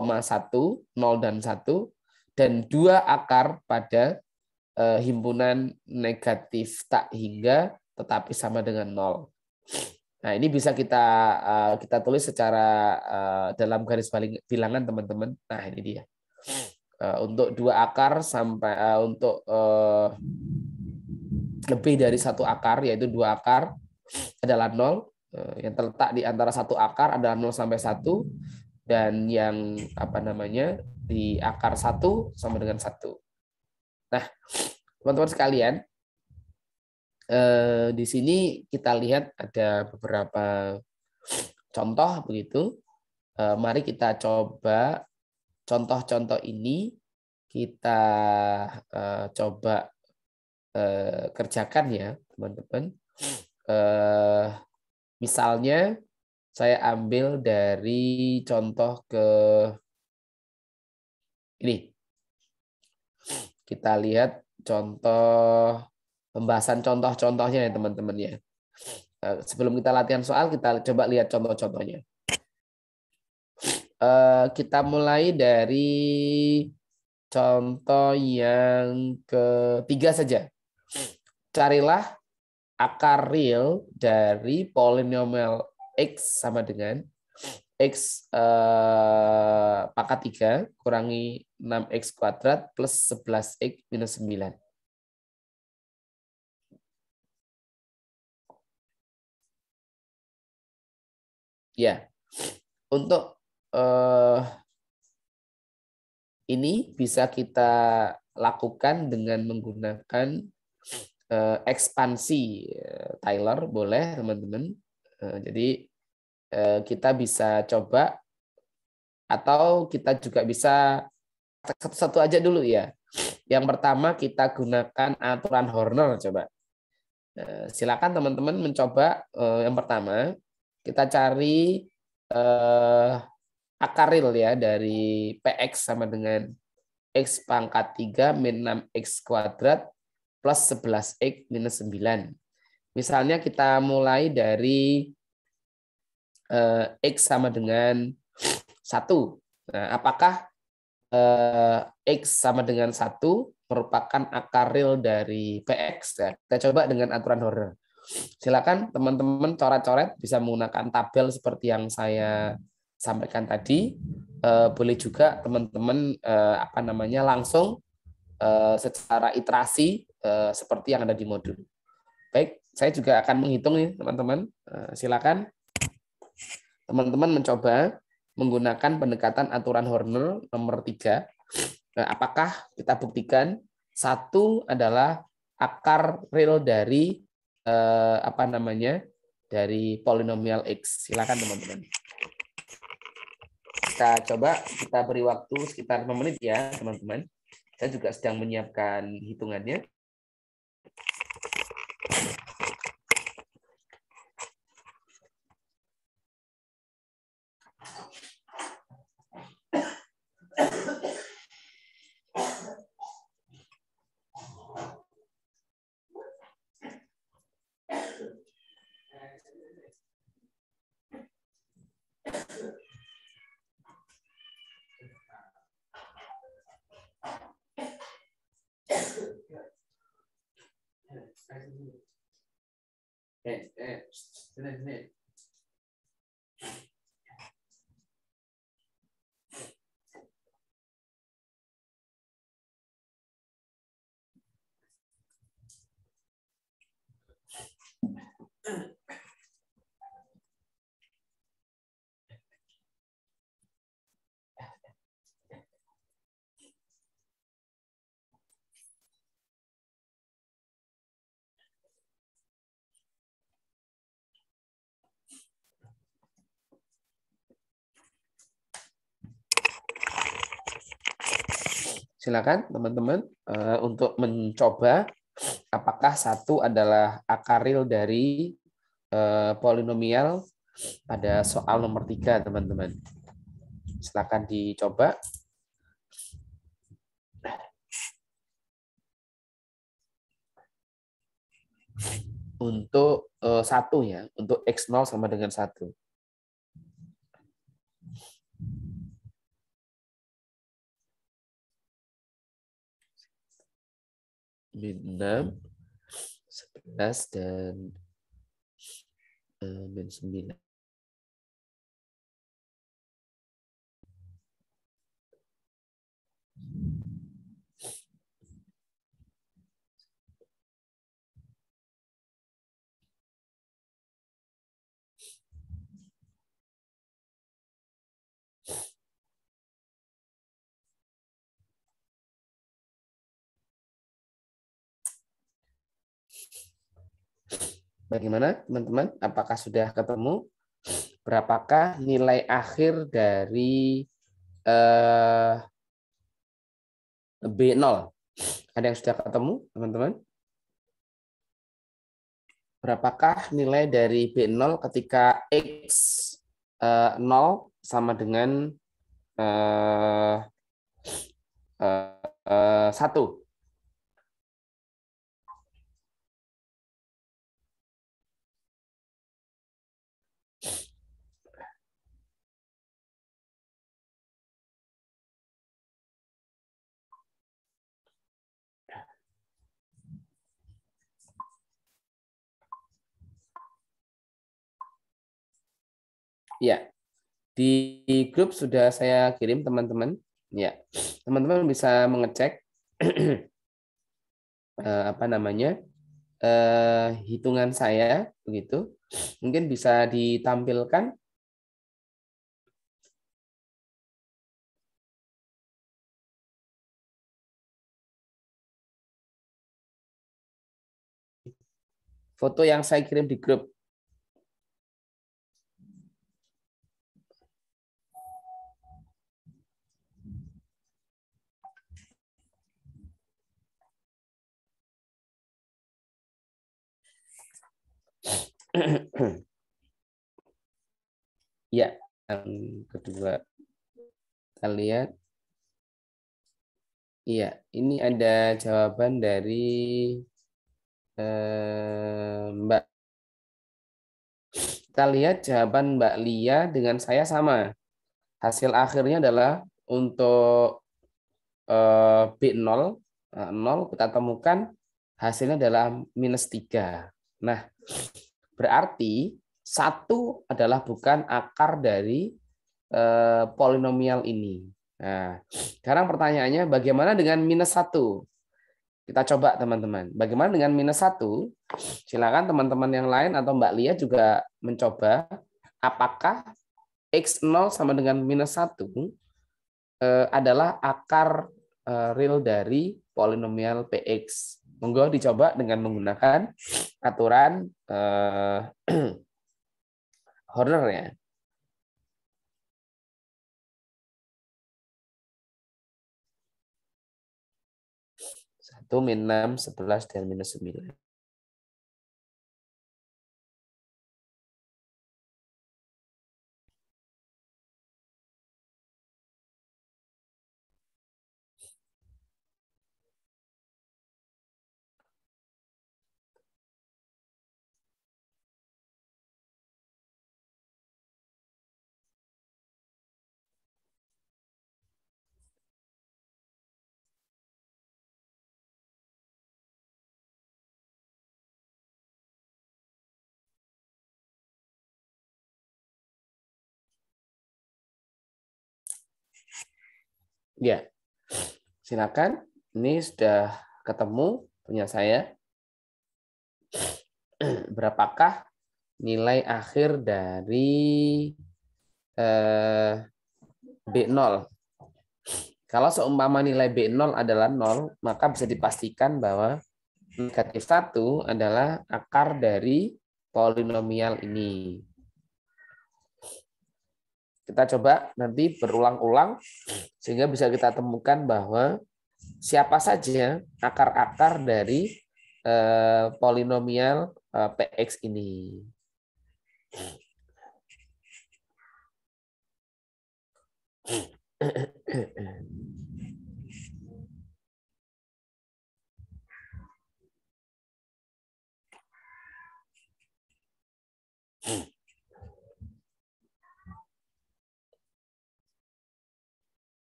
0 dan 1 dan dua akar pada eh, himpunan negatif tak hingga tetapi sama dengan 0. Nah, ini bisa kita eh, kita tulis secara eh, dalam garis bilangan teman-teman. Nah, ini dia. Eh, untuk dua akar sampai untuk lebih dari satu akar, yaitu dua akar adalah nol. Eh, yang terletak di antara satu akar adalah nol sampai satu Dan yang apa namanya di akar satu sama dengan satu Nah, teman-teman sekalian, eh, di sini kita lihat ada beberapa contoh begitu. Eh, mari kita coba contoh-contoh ini kita eh, coba Eh, kerjakan ya teman-teman. Eh, misalnya saya ambil dari contoh ke ini. Kita lihat contoh pembahasan contoh-contohnya ya teman-teman ya. Eh, sebelum kita latihan soal, kita coba lihat contoh-contohnya. Kita mulai dari contoh yang ketiga saja carilah akar real dari polinomial x sama dengan x eh, pangkat 3 kurangi 6x kuadrat plus 11x minus 9. Ya, untuk eh, ini bisa kita lakukan dengan menggunakan Eh, ekspansi eh, Tyler boleh teman-teman. Eh, jadi kita bisa coba atau kita juga bisa satu-satu aja dulu ya. Yang pertama kita gunakan aturan Horner coba. silakan teman-teman mencoba yang pertama kita cari uh, akaril ya dari PX sama dengan X pangkat 3 min 6X kuadrat plus 11X minus 9. Misalnya kita mulai dari eh, X sama dengan 1. Nah, apakah eh, X sama dengan 1 merupakan akar real dari PX? Ya? Kita coba dengan aturan horror. Silakan teman-teman coret-coret bisa menggunakan tabel seperti yang saya sampaikan tadi. Eh, boleh juga teman-teman eh, apa namanya langsung Eh, secara iterasi eh, seperti yang ada di modul. Baik, saya juga akan menghitung nih teman-teman. Eh, silakan teman-teman mencoba menggunakan pendekatan aturan Horner nomor 3. Apakah kita buktikan satu adalah akar real dari apa namanya dari polinomial x. Silakan teman-teman. Kita coba kita beri waktu sekitar 5 menit ya teman-teman. Saya juga sedang menyiapkan hitungannya. 对对。silakan teman-teman eh, untuk mencoba apakah satu adalah akaril dari eh, polinomial pada soal nomor tiga teman-teman. Silakan dicoba. Untuk eh, satu ya, untuk x0 sama dengan satu. min 6, 11, dan uh, min 9. Thank you. Bagaimana teman-teman? Apakah sudah ketemu? Berapakah nilai akhir dari uh, eh, B0? Ada yang sudah ketemu, teman-teman? Berapakah nilai dari B0 ketika X 0 eh, sama dengan uh, uh, uh, 1? Ya, di grup sudah saya kirim teman-teman. Ya, teman-teman bisa mengecek eh, apa namanya eh, hitungan saya begitu. Mungkin bisa ditampilkan. Foto yang saya kirim di grup ya, yang kedua. Kita lihat. Iya, ini ada jawaban dari eh, Mbak. Kita lihat jawaban Mbak Lia dengan saya sama. Hasil akhirnya adalah untuk eh, B0, nah, 0 kita temukan hasilnya adalah minus 3. Nah, Berarti satu adalah bukan akar dari eh, polinomial ini. Nah, sekarang pertanyaannya bagaimana dengan minus satu? Kita coba teman-teman. Bagaimana dengan minus satu? Silakan teman-teman yang lain atau Mbak Lia juga mencoba. Apakah x0 sama dengan minus satu eh, adalah akar eh, real dari polinomial px? Monggo dicoba dengan menggunakan aturan uh, Horner ya. Satu min enam sebelas dan minus sembilan. Ya, silakan. Ini sudah ketemu punya saya. Berapakah nilai akhir dari eh, B0? Kalau seumpama nilai B0 adalah 0, maka bisa dipastikan bahwa negatif 1 adalah akar dari polinomial ini. Kita coba nanti berulang-ulang sehingga bisa kita temukan bahwa siapa saja akar-akar dari eh, polinomial eh, PX ini.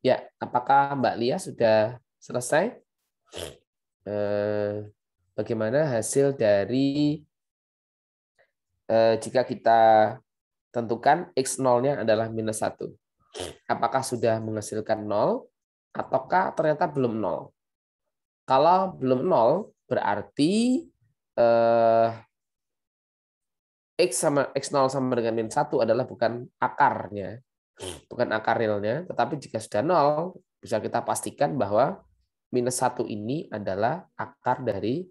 Ya, apakah Mbak Lia sudah selesai? Eh, bagaimana hasil dari eh, jika kita tentukan X0-nya adalah minus 1. Apakah sudah menghasilkan nol, ataukah ternyata belum nol? Kalau belum nol berarti eh, x sama x0 sama dengan min 1 adalah bukan akarnya, bukan akar realnya, tetapi jika sudah nol, bisa kita pastikan bahwa minus satu ini adalah akar dari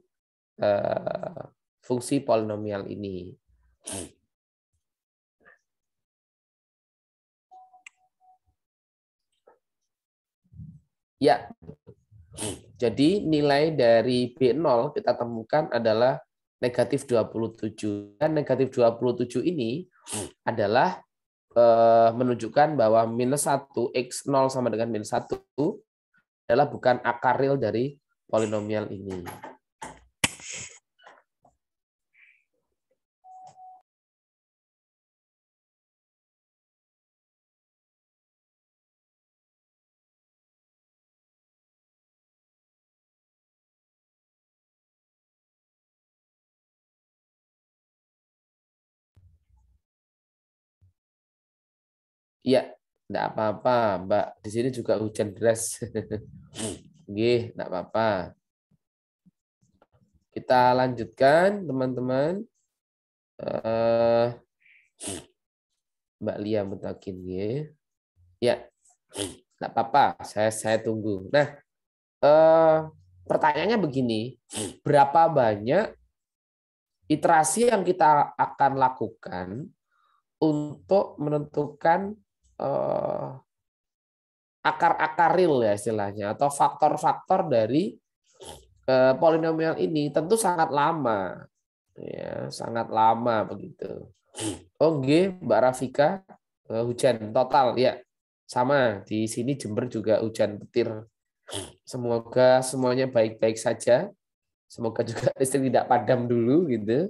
uh, fungsi polinomial ini. Ya, jadi nilai dari B0 kita temukan adalah negatif 27. Dan negatif 27 ini adalah eh, menunjukkan bahwa minus 1, X0 sama dengan minus 1 adalah bukan akar real dari polinomial ini. Iya, enggak apa-apa, Mbak. Di sini juga hujan deras. Hmm. Nggih, enggak apa-apa. Kita lanjutkan, teman-teman. Uh, Mbak Lia Mutakin, ya. Ya. Enggak apa-apa, saya saya tunggu. Nah, uh, pertanyaannya begini, berapa banyak iterasi yang kita akan lakukan untuk menentukan Eh, akar-akar real ya istilahnya atau faktor-faktor dari eh, polinomial ini tentu sangat lama ya sangat lama begitu oh Mbak Rafika eh, hujan total ya sama di sini Jember juga hujan petir semoga semuanya baik-baik saja semoga juga listrik tidak padam dulu gitu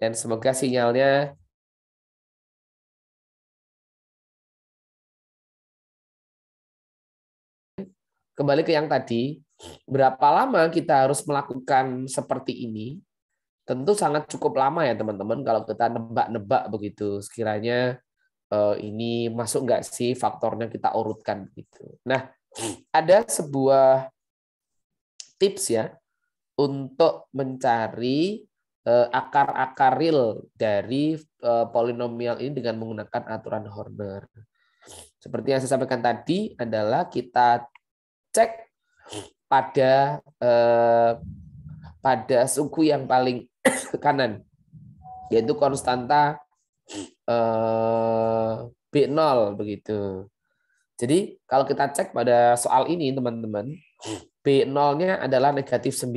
dan semoga sinyalnya kembali ke yang tadi, berapa lama kita harus melakukan seperti ini? Tentu sangat cukup lama ya teman-teman kalau kita nebak-nebak begitu. Sekiranya eh, ini masuk nggak sih faktornya kita urutkan begitu. Nah, ada sebuah tips ya untuk mencari eh, akar-akar real dari eh, polinomial ini dengan menggunakan aturan Horner. Seperti yang saya sampaikan tadi adalah kita cek pada eh, pada suku yang paling kanan yaitu konstanta eh, B0 begitu. Jadi kalau kita cek pada soal ini teman-teman, B0-nya adalah negatif 9.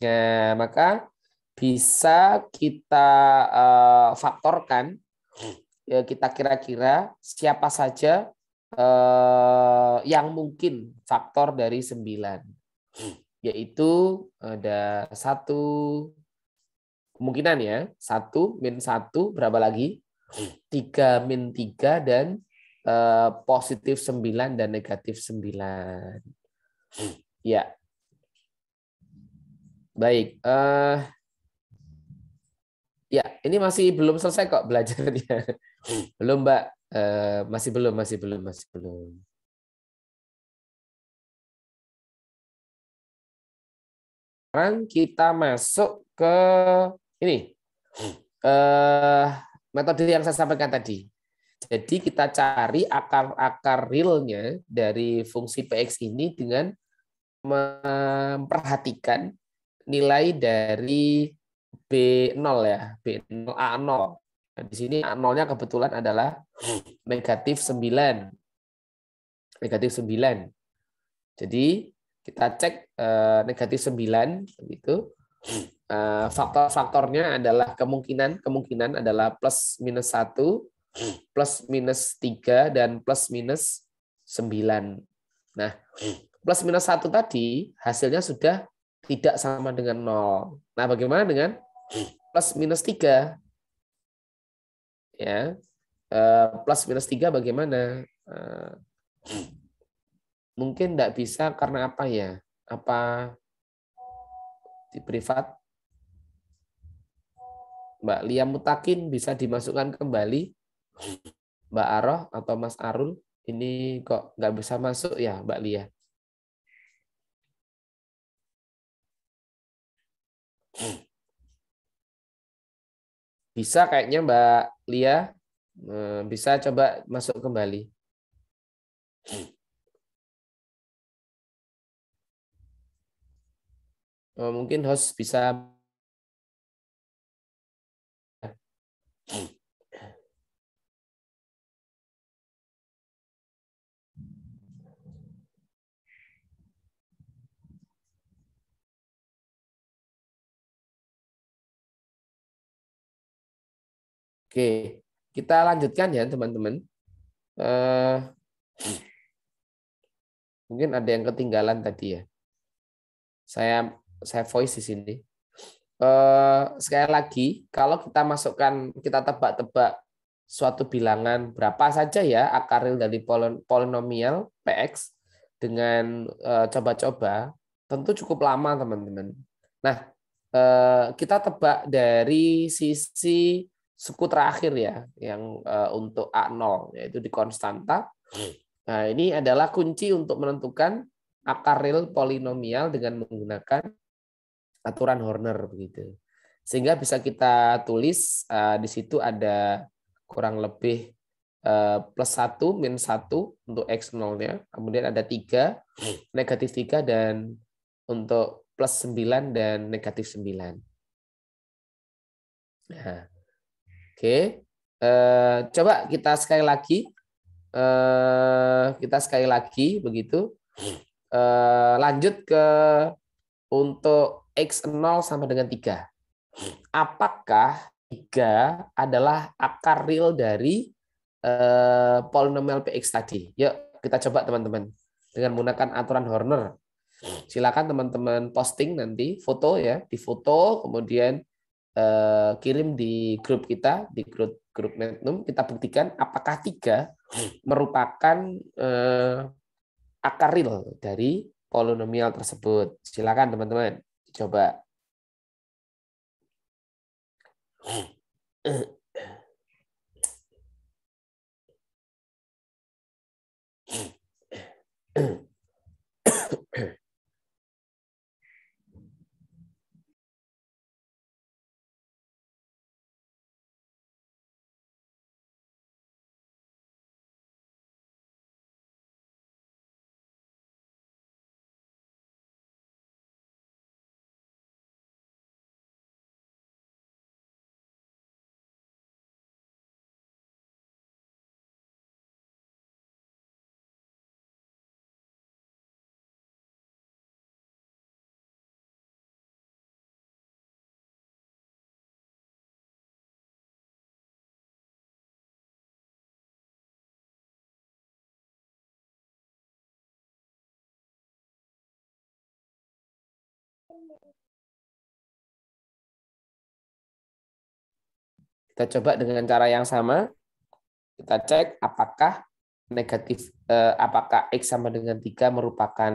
Ya, maka bisa kita uh, faktorkan, ya kita kira-kira siapa saja eh, yang mungkin faktor dari sembilan, yaitu ada satu kemungkinan ya satu min satu berapa lagi tiga min tiga dan eh, positif sembilan dan negatif sembilan. Ya, baik. Eh, ya, ini masih belum selesai kok belajarnya. belum, Mbak. Eh, masih belum, masih belum, masih belum. Sekarang kita masuk ke ini uh, metode yang saya sampaikan tadi. Jadi kita cari akar-akar realnya dari fungsi px ini dengan memperhatikan nilai dari B0 ya, B0 A0 Nah, di sini nolnya kebetulan adalah negatif 9. Negatif 9. Jadi kita cek eh, negatif 9 begitu. Eh, faktor-faktornya adalah kemungkinan kemungkinan adalah plus minus 1, plus minus 3 dan plus minus 9. Nah, plus minus 1 tadi hasilnya sudah tidak sama dengan 0. Nah, bagaimana dengan plus minus 3? ya eh, plus minus tiga bagaimana eh, mungkin tidak bisa karena apa ya apa di privat Mbak Lia Mutakin bisa dimasukkan kembali Mbak Aroh atau Mas Arul ini kok nggak bisa masuk ya Mbak Lia hmm. Bisa kayaknya Mbak Lia, eh, bisa coba masuk kembali. Oh, mungkin host bisa. Oke, kita lanjutkan ya teman-teman. Uh, mungkin ada yang ketinggalan tadi ya. Saya saya voice di sini. Uh, sekali lagi, kalau kita masukkan, kita tebak-tebak suatu bilangan berapa saja ya akar real dari polinomial px dengan eh, coba-coba, uh, tentu cukup lama teman-teman. Nah, uh, kita tebak dari sisi suku terakhir ya yang eh, untuk A0 yaitu di konstanta. Hmm. Nah, ini adalah kunci untuk menentukan akar real polinomial dengan menggunakan aturan Horner begitu. Sehingga bisa kita tulis eh, di situ ada kurang lebih eh, plus satu min satu untuk x0-nya, kemudian ada tiga hmm. negatif tiga dan untuk plus sembilan dan negatif sembilan Nah, Oke. Uh, coba kita sekali lagi. Uh, kita sekali lagi begitu. Uh, lanjut ke untuk X0 sama dengan 3. Apakah 3 adalah akar real dari uh, polinomial PX tadi? Yuk, kita coba teman-teman. Dengan menggunakan aturan Horner. Silakan teman-teman posting nanti foto ya, di foto kemudian Eh, kirim di grup kita di grup grup Magnum kita buktikan apakah tiga merupakan uh, akar real dari polinomial tersebut. Silakan teman-teman coba. Kita coba dengan cara yang sama. Kita cek apakah negatif eh, apakah x sama dengan 3 merupakan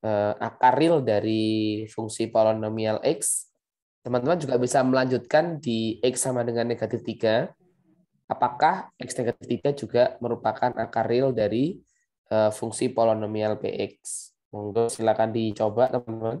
eh, akar real dari fungsi polinomial x. Teman-teman juga bisa melanjutkan di x sama dengan negatif 3. Apakah x negatif 3 juga merupakan akar real dari eh, fungsi polinomial px? Monggo silakan dicoba teman-teman.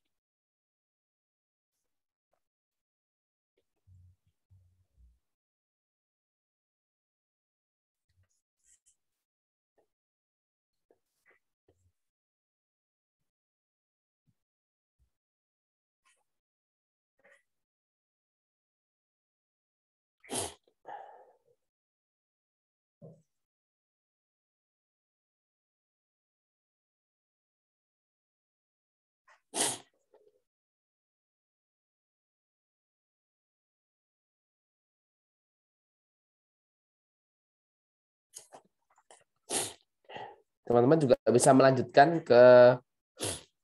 teman-teman juga bisa melanjutkan ke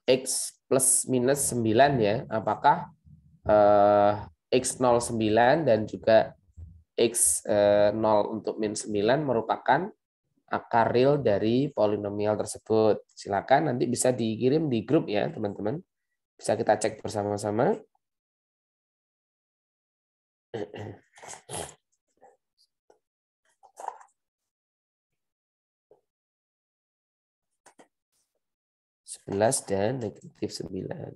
X plus minus 9 ya. Apakah eh, X09 dan juga X0 eh, untuk minus 9 merupakan akar real dari polinomial tersebut. Silakan nanti bisa dikirim di grup ya teman-teman. Bisa kita cek bersama-sama. less than negative 9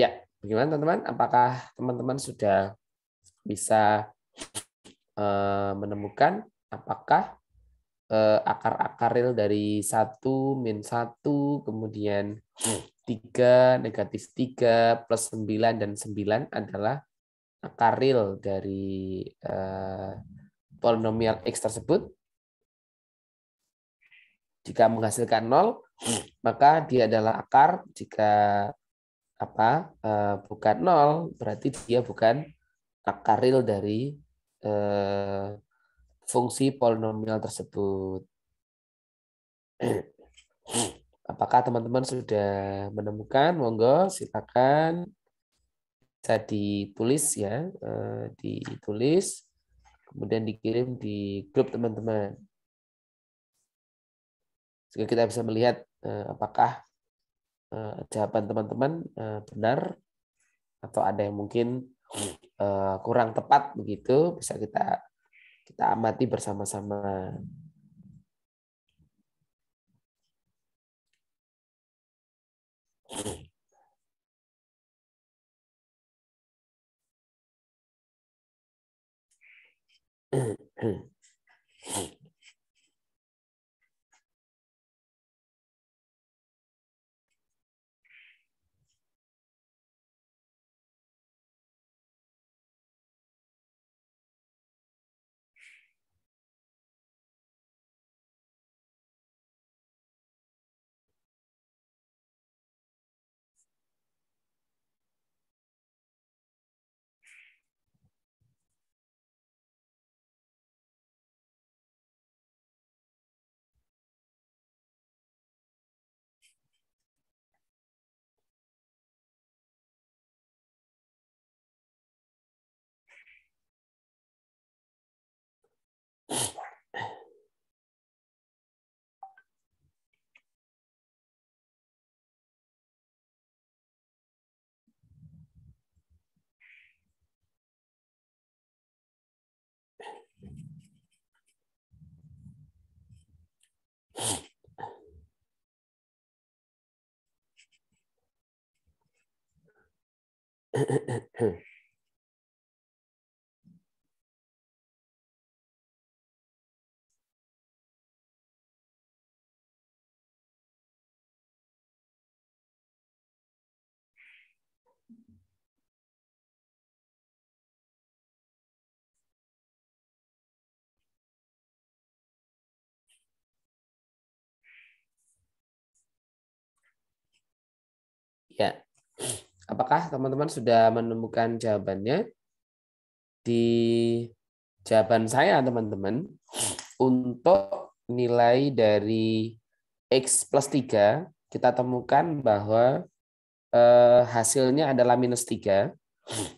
Ya, bagaimana teman-teman? Apakah teman-teman sudah bisa eh, menemukan apakah eh, akar-akar real dari 1, min 1, kemudian 3, negatif 3, plus 9, dan 9 adalah akar real dari eh, polinomial X tersebut? Jika menghasilkan 0, maka dia adalah akar. Jika apa uh, bukan nol berarti dia bukan akar dari uh, fungsi polinomial tersebut. Apakah teman-teman sudah menemukan? Monggo silakan bisa ditulis ya, uh, ditulis kemudian dikirim di grup teman-teman. Sehingga kita bisa melihat uh, apakah Eh, jawaban teman-teman eh, benar atau ada yang mungkin eh, kurang tepat begitu bisa kita kita amati bersama-sama. Mm-hmm. yeah Apakah teman-teman sudah menemukan jawabannya? Di jawaban saya, teman-teman, untuk nilai dari X plus 3, kita temukan bahwa eh, hasilnya adalah minus 3.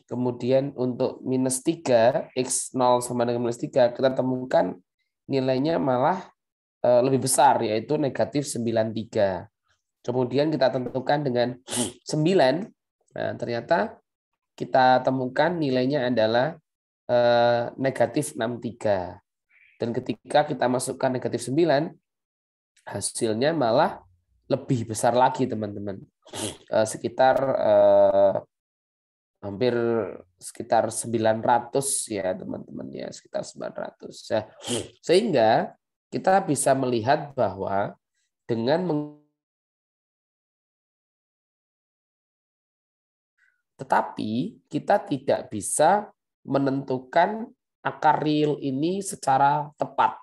Kemudian untuk minus 3, X0 sama dengan minus 3, kita temukan nilainya malah eh, lebih besar, yaitu negatif 93. Kemudian kita tentukan dengan 9 Nah, ternyata kita temukan nilainya adalah eh, negatif 63. Dan ketika kita masukkan negatif 9, hasilnya malah lebih besar lagi, teman-teman. Eh, sekitar eh, hampir sekitar 900 ya, teman-teman ya, sekitar 900. Ya. Nah, sehingga kita bisa melihat bahwa dengan meng Tetapi kita tidak bisa menentukan akar real ini secara tepat.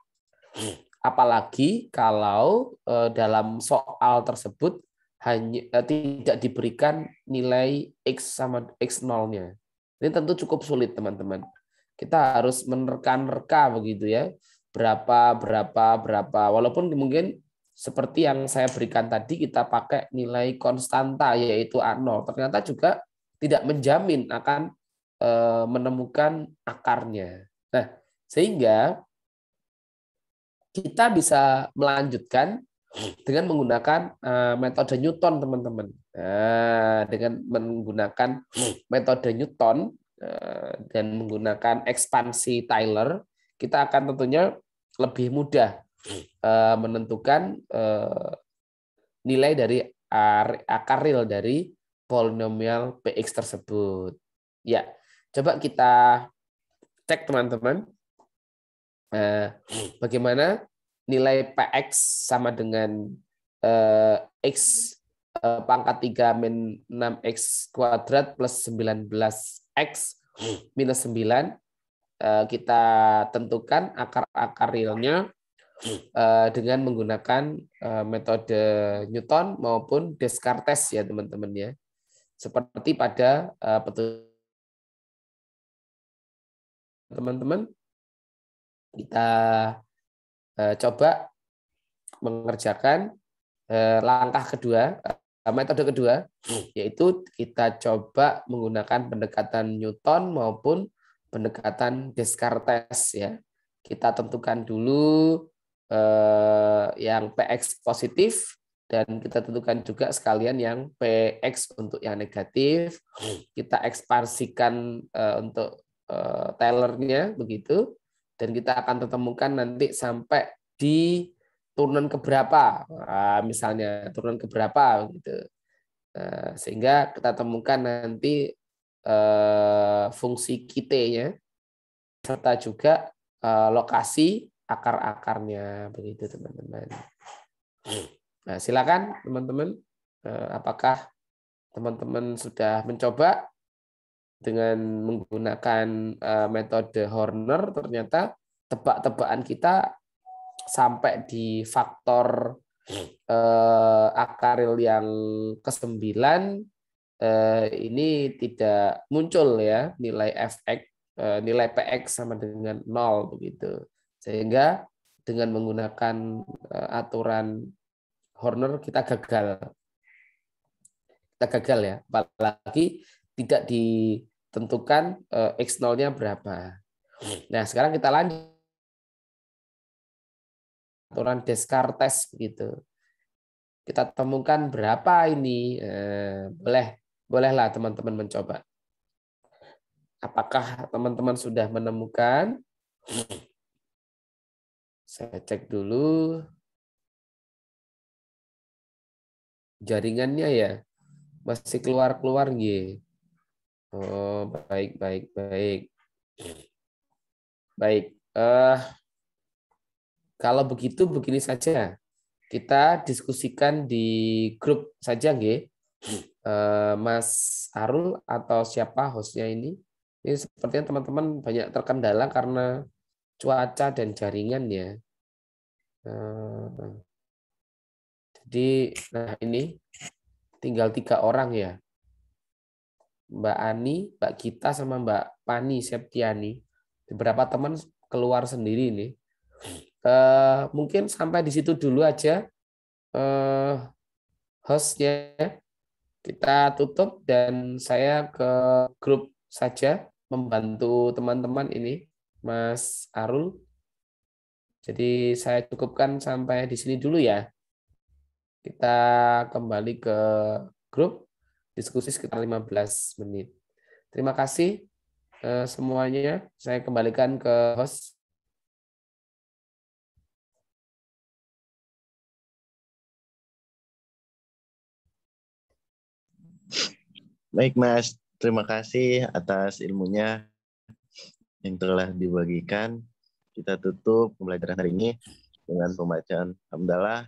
Apalagi kalau eh, dalam soal tersebut hanya eh, tidak diberikan nilai x sama x nolnya. Ini tentu cukup sulit teman-teman. Kita harus menerka-nerka begitu ya. Berapa, berapa, berapa. Walaupun mungkin seperti yang saya berikan tadi kita pakai nilai konstanta yaitu A0. Ternyata juga tidak menjamin akan eh, menemukan akarnya. Nah, sehingga kita bisa melanjutkan dengan menggunakan eh, metode Newton, teman-teman. Nah, dengan menggunakan metode Newton eh, dan menggunakan ekspansi Taylor, kita akan tentunya lebih mudah menentukan nilai dari akar real dari polinomial px tersebut. Ya, coba kita cek teman-teman. Eh, bagaimana nilai px sama dengan eh, x eh, pangkat 3 min 6x kuadrat plus 19x minus 9 kita tentukan akar-akar realnya dengan menggunakan metode Newton maupun Descartes ya teman-teman ya seperti pada eh, petunjuk teman-teman kita eh, coba mengerjakan eh, langkah kedua metode kedua yaitu kita coba menggunakan pendekatan Newton maupun pendekatan Descartes ya kita tentukan dulu yang px positif dan kita tentukan juga sekalian yang PX untuk yang negatif, kita eksparsikan eh, untuk uh, tellernya begitu, dan kita akan ketemukan nanti sampai di turunan keberapa, nah, misalnya turunan keberapa gitu, nah, sehingga kita temukan nanti uh, fungsi kitenya serta juga uh, lokasi akar-akarnya begitu teman-teman. Hmm. Nah, silakan teman-teman, eh, apakah teman-teman sudah mencoba dengan menggunakan eh, metode Horner? Ternyata tebak-tebakan kita sampai di faktor eh, akaril yang kesembilan eh, ini tidak muncul ya nilai fx eh, nilai px sama dengan nol begitu sehingga dengan menggunakan aturan Horner kita gagal. Kita gagal ya, apalagi tidak ditentukan uh, eh, X0-nya berapa. Nah, sekarang kita lanjut aturan Descartes gitu. Kita temukan berapa ini eh, boleh bolehlah teman-teman mencoba. Apakah teman-teman sudah menemukan? Saya cek dulu. jaringannya ya masih keluar-keluar nggih. Oh, baik baik baik. Baik. Eh uh, kalau begitu begini saja. Kita diskusikan di grup saja nggih. Eh, uh, Mas Arul atau siapa hostnya ini? Ini sepertinya teman-teman banyak terkendala karena cuaca dan jaringannya. Uh, di nah ini tinggal tiga orang ya. Mbak Ani, Mbak Kita, sama Mbak Pani Septiani. Beberapa teman keluar sendiri ini Eh, mungkin sampai di situ dulu aja eh, hostnya. Kita tutup dan saya ke grup saja membantu teman-teman ini, Mas Arul. Jadi saya cukupkan sampai di sini dulu ya. Kita kembali ke grup diskusi sekitar 15 menit. Terima kasih eh, semuanya. Saya kembalikan ke host. Baik Mas, terima kasih atas ilmunya yang telah dibagikan. Kita tutup pembelajaran hari ini dengan pembacaan Alhamdulillah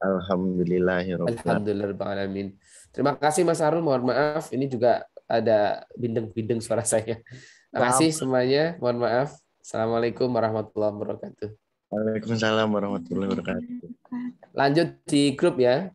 Alhamdulillah. Alhamdulillahirrahmanirrahim. Terima kasih Mas Harun, mohon maaf. Ini juga ada bindeng-bindeng suara saya. Terima kasih semuanya, mohon maaf. Assalamualaikum warahmatullahi wabarakatuh. Waalaikumsalam warahmatullahi wabarakatuh. Lanjut di grup ya.